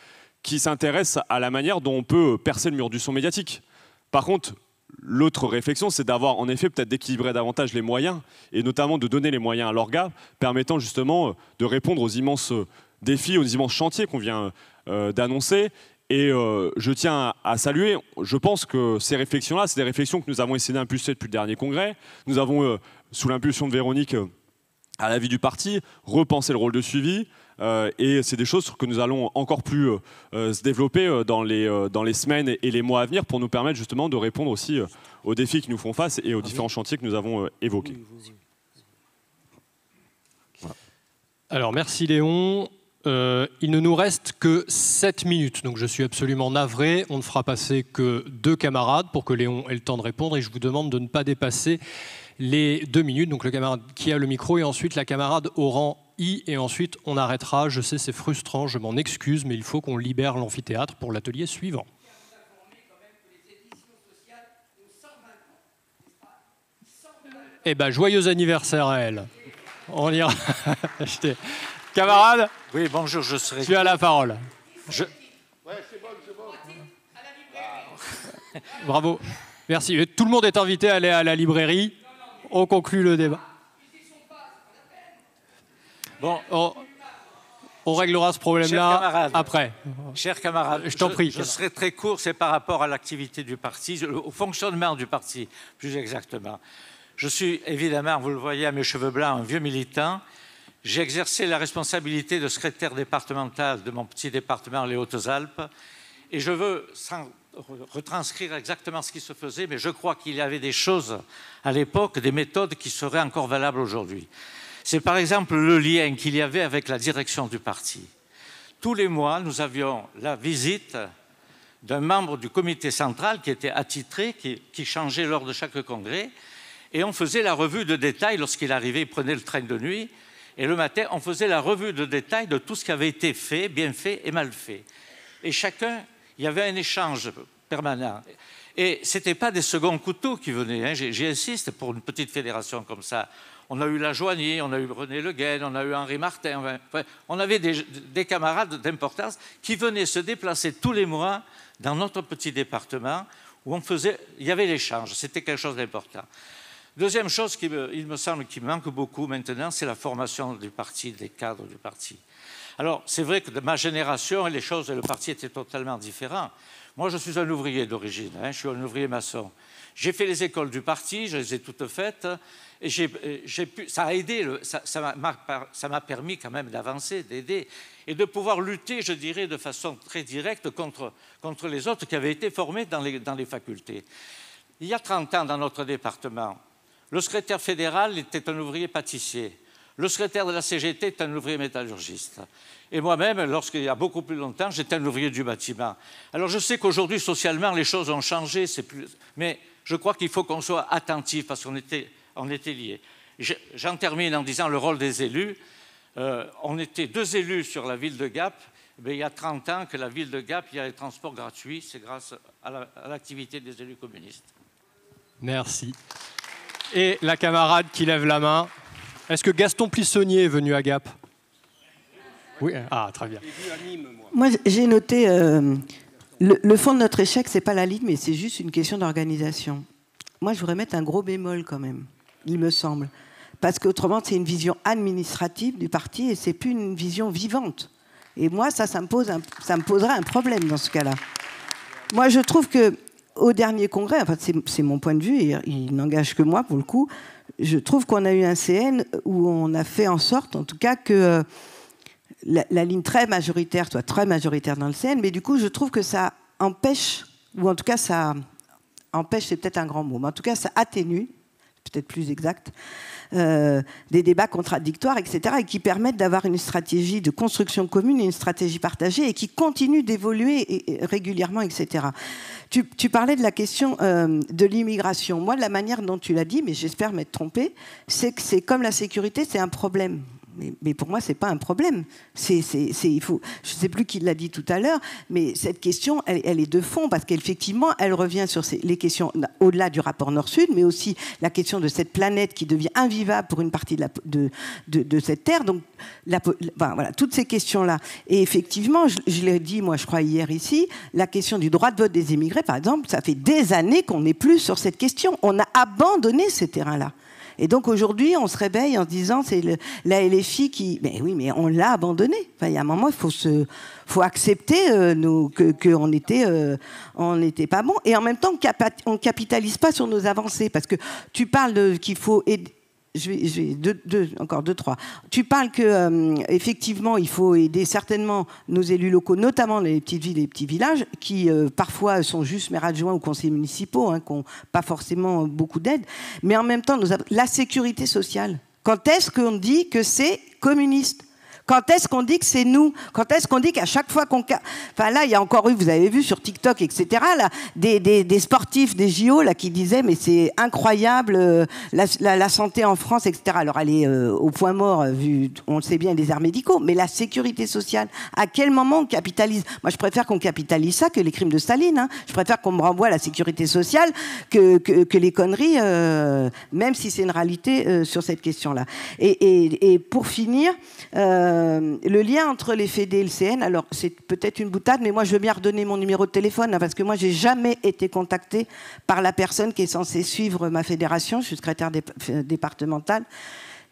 Speaker 2: qui s'intéressent à la manière dont on peut percer le mur du son médiatique. Par contre, l'autre réflexion, c'est d'avoir en effet peut-être d'équilibrer davantage les moyens, et notamment de donner les moyens à l'orga, permettant justement euh, de répondre aux immenses défis, aux immenses chantiers qu'on vient d'annoncer, et euh, je tiens à saluer, je pense que ces réflexions-là, c'est des réflexions que nous avons essayé d'impulser depuis le dernier congrès. Nous avons, euh, sous l'impulsion de Véronique, euh, à l'avis du parti, repensé le rôle de suivi. et c'est des choses que nous allons encore plus se développer dans les semaines et les mois à venir pour nous permettre justement de répondre aussi aux défis qui nous font face et aux différents chantiers que nous avons évoqués.
Speaker 1: Alors merci Léon. Euh, il ne nous reste que 7 minutes, donc je suis absolument navré. On ne fera passer que deux camarades pour que Léon ait le temps de répondre et je vous demande de ne pas dépasser les deux minutes. Donc le camarade qui a le micro et ensuite la camarade au rang I et ensuite on arrêtera. Je sais, c'est frustrant, je m'en excuse, mais il faut qu'on libère l'amphithéâtre pour l'atelier suivant. Eh bien, joyeux anniversaire à elle. On ira [laughs] acheter. Camarade Oui, bonjour, je serai. Tu as la parole. [laughs] Bravo. Merci. Tout le monde est invité à aller à la librairie. On conclut le débat. Bon, on, réglera ce problème-là après.
Speaker 7: Chers camarades, je t'en prie. je serai très court, c'est par rapport à l'activité du parti, au fonctionnement du parti, plus exactement. Je suis évidemment, vous le voyez à mes cheveux blancs, un vieux militant. J'ai exercé la responsabilité de secrétaire départemental de mon petit département, les Hautes-Alpes, et je veux, retranscrire exactement ce qui se faisait, mais je crois qu'il y avait des choses à l'époque, des méthodes qui seraient encore valables aujourd'hui. C'est par exemple le lien qu'il y avait avec la direction du parti. Tous les mois, nous avions la visite d'un membre du comité central qui était attitré, qui, qui, changeait lors de chaque congrès, et on faisait la revue de détail lorsqu'il arrivait, il prenait le train de nuit, et le matin, on faisait la revue de détails de tout ce qui avait été fait, bien fait et mal fait. Et chacun, il y avait un échange permanent. Et ce n'était pas des seconds couteaux qui venaient. Hein. J'insiste pour une petite fédération comme ça, on a eu La Joigny, on a eu René Le Guen, on a eu Henri Martin. on avait des, camarades d'importance qui venaient se déplacer tous les mois dans notre petit département où on faisait, il y avait l'échange. C'était quelque chose d'important. Deuxième chose qui, il me semble, qui manque beaucoup maintenant, c'est la formation du parti, des cadres du parti. Alors, c'est vrai que de ma génération, les choses et le parti étaient totalement différents. Moi, je suis un ouvrier d'origine, hein, je suis un ouvrier maçon. J'ai fait les écoles du parti, je les ai toutes faites, et pu, ça a aidé, ça m'a permis quand même d'avancer, d'aider, et de pouvoir lutter, je dirais, de façon très directe contre, contre les autres qui avaient été formés dans les, dans les facultés. Il y a 30 ans, dans notre département, le secrétaire fédéral était un ouvrier pâtissier. Le secrétaire de la CGT est un ouvrier métallurgiste. Et moi-même, lorsqu'il y a beaucoup plus longtemps, j'étais un ouvrier du bâtiment. Alors je sais qu'aujourd'hui, socialement, les choses ont changé, plus... mais je crois qu'il faut qu'on soit attentif parce qu'on était, était liés. J'en termine en disant le rôle des élus. Euh, on était deux élus sur la ville de Gap. Mais il y a 30 ans que la ville de Gap, il y a les transports gratuits. C'est grâce à l'activité des élus communistes.
Speaker 1: Merci. Et la camarade qui lève la main. Est-ce que Gaston Plissonnier est venu à Gap Oui, ah, très bien.
Speaker 9: Moi, j'ai noté euh, le, fond de notre échec, c'est pas la ligne, mais c'est juste une question d'organisation. Moi, je voudrais mettre un gros bémol quand même, il me semble. Parce qu'autrement, c'est une vision administrative du parti et c'est plus une vision vivante. Et moi, ça, me, ça me poserait un problème dans ce cas-là. Moi, je trouve que au dernier congrès, c'est mon point de vue, il n'engage que moi pour le coup, je trouve qu'on a eu un CN où on a fait en sorte, en tout cas, que euh, la, la, ligne très majoritaire soit très majoritaire dans le CN, mais du coup, je trouve que ça empêche, ou en tout cas, ça empêche, c'est peut-être un grand mot, mais en tout cas, ça atténue peut-être plus exact, euh, des débats contradictoires, etc., et qui permettent d'avoir une stratégie de construction commune une stratégie partagée, et qui continue d'évoluer régulièrement, etc. Tu, parlais de la question euh, de l'immigration. Moi, la manière dont tu l'as dit, mais j'espère m'être trompée, c'est que c'est comme la sécurité, c'est un problème mais, pour moi, ce n'est pas un problème. C'est, il faut, je ne sais plus qui l'a dit tout à l'heure, mais cette question, elle, elle, est de fond, parce qu'effectivement, elle revient sur les questions au-delà du rapport Nord-Sud, mais aussi la question de cette planète qui devient invivable pour une partie de, cette Terre. Donc, voilà, toutes ces questions-là. Et effectivement, je, je l'ai dit, moi, je crois, hier ici, la question du droit de vote des immigrés, par exemple, ça fait des années qu'on n'est plus sur cette question. On a abandonné ces terrains-là. Et donc aujourd'hui, on se réveille en se disant, c'est la LFI qui... Mais oui, mais on l'a abandonné. Enfin, il y a un moment, il faut, se, faut accepter euh, que qu'on n'était euh, pas bon. Et en même temps, on ne capitalise pas sur nos avancées. Parce que tu parles qu'il faut aider, je encore deux, trois. Tu parles que euh, effectivement, il faut aider certainement nos élus locaux, notamment les petites villes et les petits villages, qui euh, parfois sont juste maires adjoints ou conseils municipaux, hein, qui n'ont pas forcément beaucoup d'aide. Mais en même temps, la sécurité sociale. Quand est-ce qu'on dit que c'est communiste quand est-ce qu'on dit que c'est nous Quand est-ce qu'on dit qu'à chaque fois qu'on... Enfin là, il y a encore eu, vous avez vu sur TikTok, etc., des, des, sportifs, des JO, là, qui disaient, mais c'est incroyable, euh, la, santé en France, etc. Alors elle est euh, au point mort, euh, vu, on le sait bien, les arts médicaux, mais la sécurité sociale, à quel moment on capitalise Moi, je préfère qu'on capitalise ça que les crimes de Staline. Hein. Je préfère qu'on me renvoie la sécurité sociale que, que, les conneries, même si c'est une réalité sur cette question-là. Et, et, et, pour finir... Euh, euh, le lien entre les FED et le CN, alors c'est peut-être une boutade, mais moi je veux bien redonner mon numéro de téléphone hein, parce que moi j'ai jamais été contactée par la personne qui est censée suivre ma fédération, je suis secrétaire euh, départementale.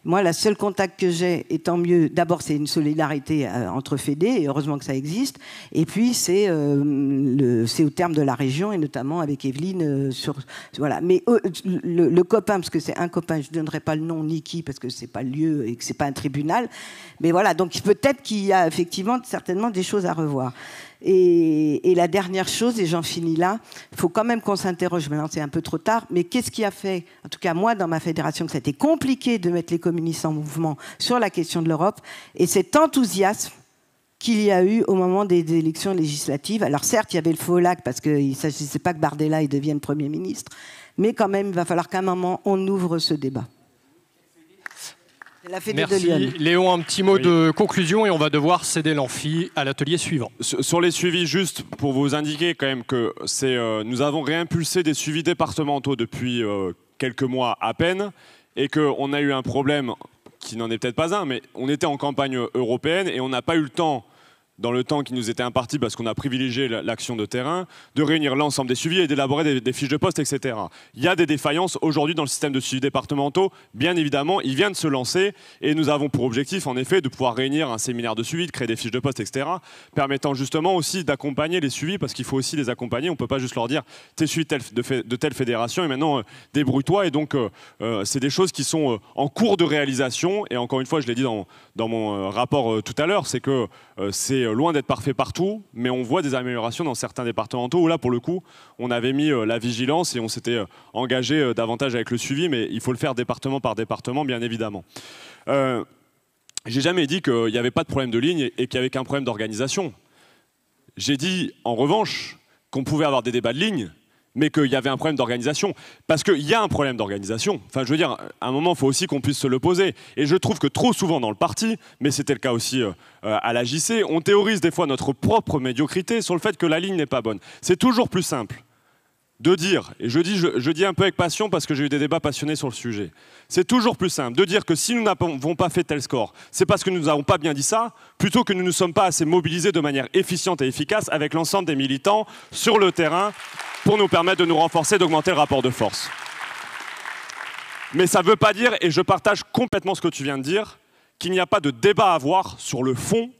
Speaker 9: Moi, la seule contact que j'ai, et tant mieux, d'abord, c'est une solidarité euh, entre fédés, et heureusement que ça existe. Et puis, c'est euh, au terme de la région, et notamment avec Evelyne. Euh, sur, voilà. Mais euh, le, le, copain, parce que c'est un copain, je ne donnerai pas le nom ni qui, parce que ce n'est pas le lieu et que ce n'est pas un tribunal. Mais voilà, donc peut-être qu'il y a effectivement certainement des choses à revoir. Et, la dernière chose, et j'en finis là, il faut quand même qu'on s'interroge, maintenant c'est un peu trop tard, mais qu'est-ce qui a fait, en tout cas moi dans ma fédération, que ça a été compliqué de mettre les communistes en mouvement sur la question de l'Europe, et cet enthousiasme qu'il y a eu au moment des, élections législatives. Alors certes, il y avait le faux lac parce qu'il ne s'agissait pas que Bardella devienne Premier ministre, mais quand même, il va falloir qu'à un moment, on ouvre ce débat.
Speaker 1: Léon, un petit mot de conclusion et on
Speaker 2: va devoir céder l'amphi à l'atelier suivant. Sur les suivis, juste pour vous indiquer quand même que c'est, euh, nous avons réimpulsé des suivis départementaux depuis euh, quelques mois à peine et qu'on a eu un problème qui n'en est peut-être pas un, mais on était en campagne européenne et on n'a pas eu le temps dans le temps qui nous était imparti parce qu'on a privilégié l'action de terrain, de réunir l'ensemble des suivis et d'élaborer des, fiches de poste, etc. Il y a des défaillances aujourd'hui dans le système de suivi départementaux. Bien évidemment, il vient de se lancer et nous avons pour objectif, en effet, de pouvoir réunir un séminaire de suivi, de créer des fiches de poste, etc. Permettant justement aussi d'accompagner les suivis parce qu'il faut aussi les accompagner. On ne peut pas juste leur dire t'es suivi de, telle fédération et maintenant euh, débrouille-toi. Et donc, euh, euh, c'est des choses qui sont en cours de réalisation. Et encore une fois, je l'ai dit dans, dans mon rapport tout à l'heure, c'est que c'est euh, loin d'être parfait partout, mais on voit des améliorations dans certains départementaux où là, pour le coup, on avait mis euh, la vigilance et on s'était euh, engagé davantage avec le suivi, mais il faut le faire département par département, bien évidemment. j'ai jamais dit qu'il n'y avait pas de problème de ligne et qu'il n'y avait qu'un problème d'organisation. J'ai dit, en revanche, qu'on pouvait avoir des débats de ligne, mais qu'il y avait un problème d'organisation. Parce qu'il y a un problème d'organisation. Enfin, je veux dire, à un moment, il faut aussi qu'on puisse se le poser. Et je trouve que trop souvent dans le parti, mais c'était le cas aussi euh, euh, à la JC, on théorise des fois notre propre médiocrité sur le fait que la ligne n'est pas bonne. C'est toujours plus simple de dire, et je dis, je, je dis un peu avec passion parce que j'ai eu des débats passionnés sur le sujet, c'est toujours plus simple de dire que si nous n'avons pas fait tel score, c'est parce que nous n'avons pas bien dit ça, plutôt que nous ne sommes pas assez mobilisés de manière efficiente et efficace avec l'ensemble des militants sur le terrain pour nous permettre de nous renforcer, d'augmenter le rapport de force. Mais ça ne veut pas dire, et je partage complètement ce que tu viens de dire, qu'il n'y a pas de débat à avoir sur le fond.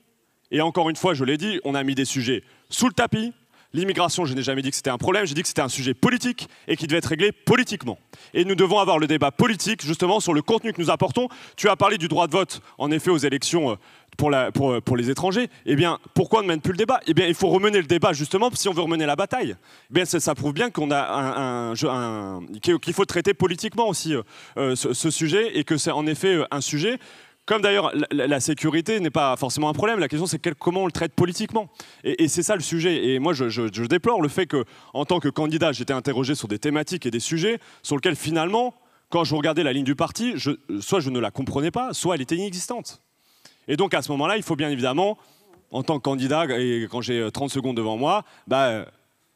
Speaker 2: Et encore une fois, je l'ai dit, on a mis des sujets sous le tapis. L'immigration, je n'ai jamais dit que c'était un problème, j'ai dit que c'était un sujet politique et qui devait être réglé politiquement. Et nous devons avoir le débat politique justement sur le contenu que nous apportons. Tu as parlé du droit de vote, en effet, aux élections euh, pour, la, euh, pour, les étrangers, eh bien, pourquoi on ne mène plus le débat Eh bien, il faut remener le débat, justement, si on veut remener la bataille. Eh bien, ça, prouve bien qu'on a un, un qu'il faut traiter politiquement aussi euh, euh, ce, sujet et que c'est en effet un sujet. Comme d'ailleurs, la, sécurité n'est pas forcément un problème. La question, c'est comment on le traite politiquement. Et, c'est ça le sujet. Et moi, je, déplore le fait que, en tant que candidat, j'étais interrogé sur des thématiques et des sujets sur lesquels, finalement, quand je regardais la ligne du parti, je, soit je ne la comprenais pas, soit elle était inexistante. Et donc à ce moment-là, il faut bien évidemment, en tant que candidat, et quand j'ai 30 euh, secondes devant moi, bah, euh,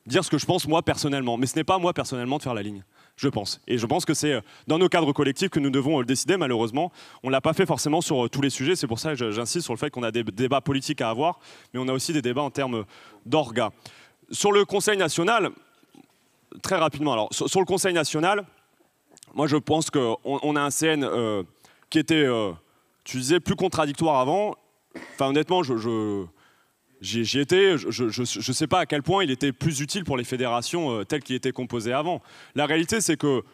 Speaker 2: dire ce que je pense moi personnellement. Mais ce n'est pas moi personnellement de faire la ligne, je pense. Et je pense que c'est euh, dans nos cadres collectifs que nous devons le décider, malheureusement. On ne l'a pas fait forcément sur tous les sujets, c'est pour ça que j'insiste sur le fait qu'on a des débats politiques à avoir, mais on a aussi des débats en termes d'orgas. Sur le Conseil national, très rapidement, alors sur, le Conseil national, moi je pense qu'on a un CN qui était tu disais plus contradictoire avant. Enfin, honnêtement, je, J'y étais, je ne sais pas à quel point il était plus utile pour les fédérations euh, telles qu'il était composé avant. La réalité, c'est que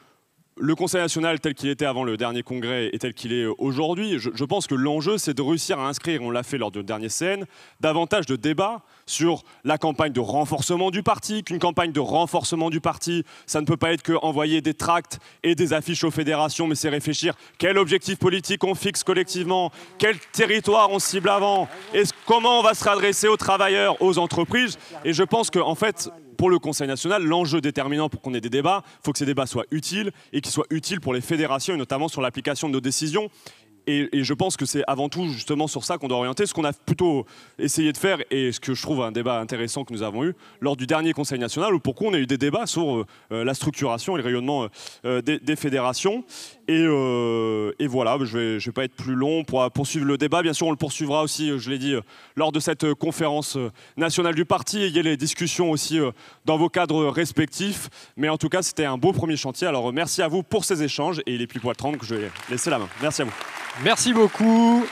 Speaker 2: le Conseil national tel qu'il était avant le dernier congrès et tel qu'il est aujourd'hui, je, je, pense que l'enjeu, c'est de réussir à inscrire, on l'a fait lors du dernière scène – davantage de débats sur la campagne de renforcement du parti, qu'une campagne de renforcement du parti, ça ne peut pas être qu'envoyer des tracts et des affiches aux fédérations, mais c'est réfléchir quel objectif politique on fixe collectivement, quel territoire on cible avant, et comment on va se réadresser aux travailleurs, aux entreprises. Et je pense qu'en fait, pour le Conseil national, l'enjeu déterminant pour qu'on ait des débats, il faut que ces débats soient utiles et qu'ils soient utiles pour les fédérations, et notamment sur l'application de nos décisions et, je pense que c'est avant tout justement sur ça qu'on doit orienter. Ce qu'on a plutôt essayé de faire, et ce que je trouve un débat intéressant que nous avons eu lors du dernier Conseil national, où pourquoi on a eu des débats sur euh, la structuration et le rayonnement euh, des, fédérations. Euh, et, voilà, je ne vais, pas être plus long pour poursuivre le débat. Bien sûr, on le poursuivra aussi, euh, je l'ai dit, euh, lors de cette conférence nationale du parti. Ayez les discussions aussi dans vos cadres respectifs. Mais en tout cas, c'était un beau premier chantier. Alors merci à vous pour ces échanges. Et il est plus poil 30 que je vais laisser la main. Merci à vous. Merci beaucoup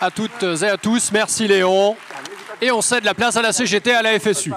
Speaker 1: à toutes et à tous. Merci Léon. Et on cède la place à la CGT, à la FSU.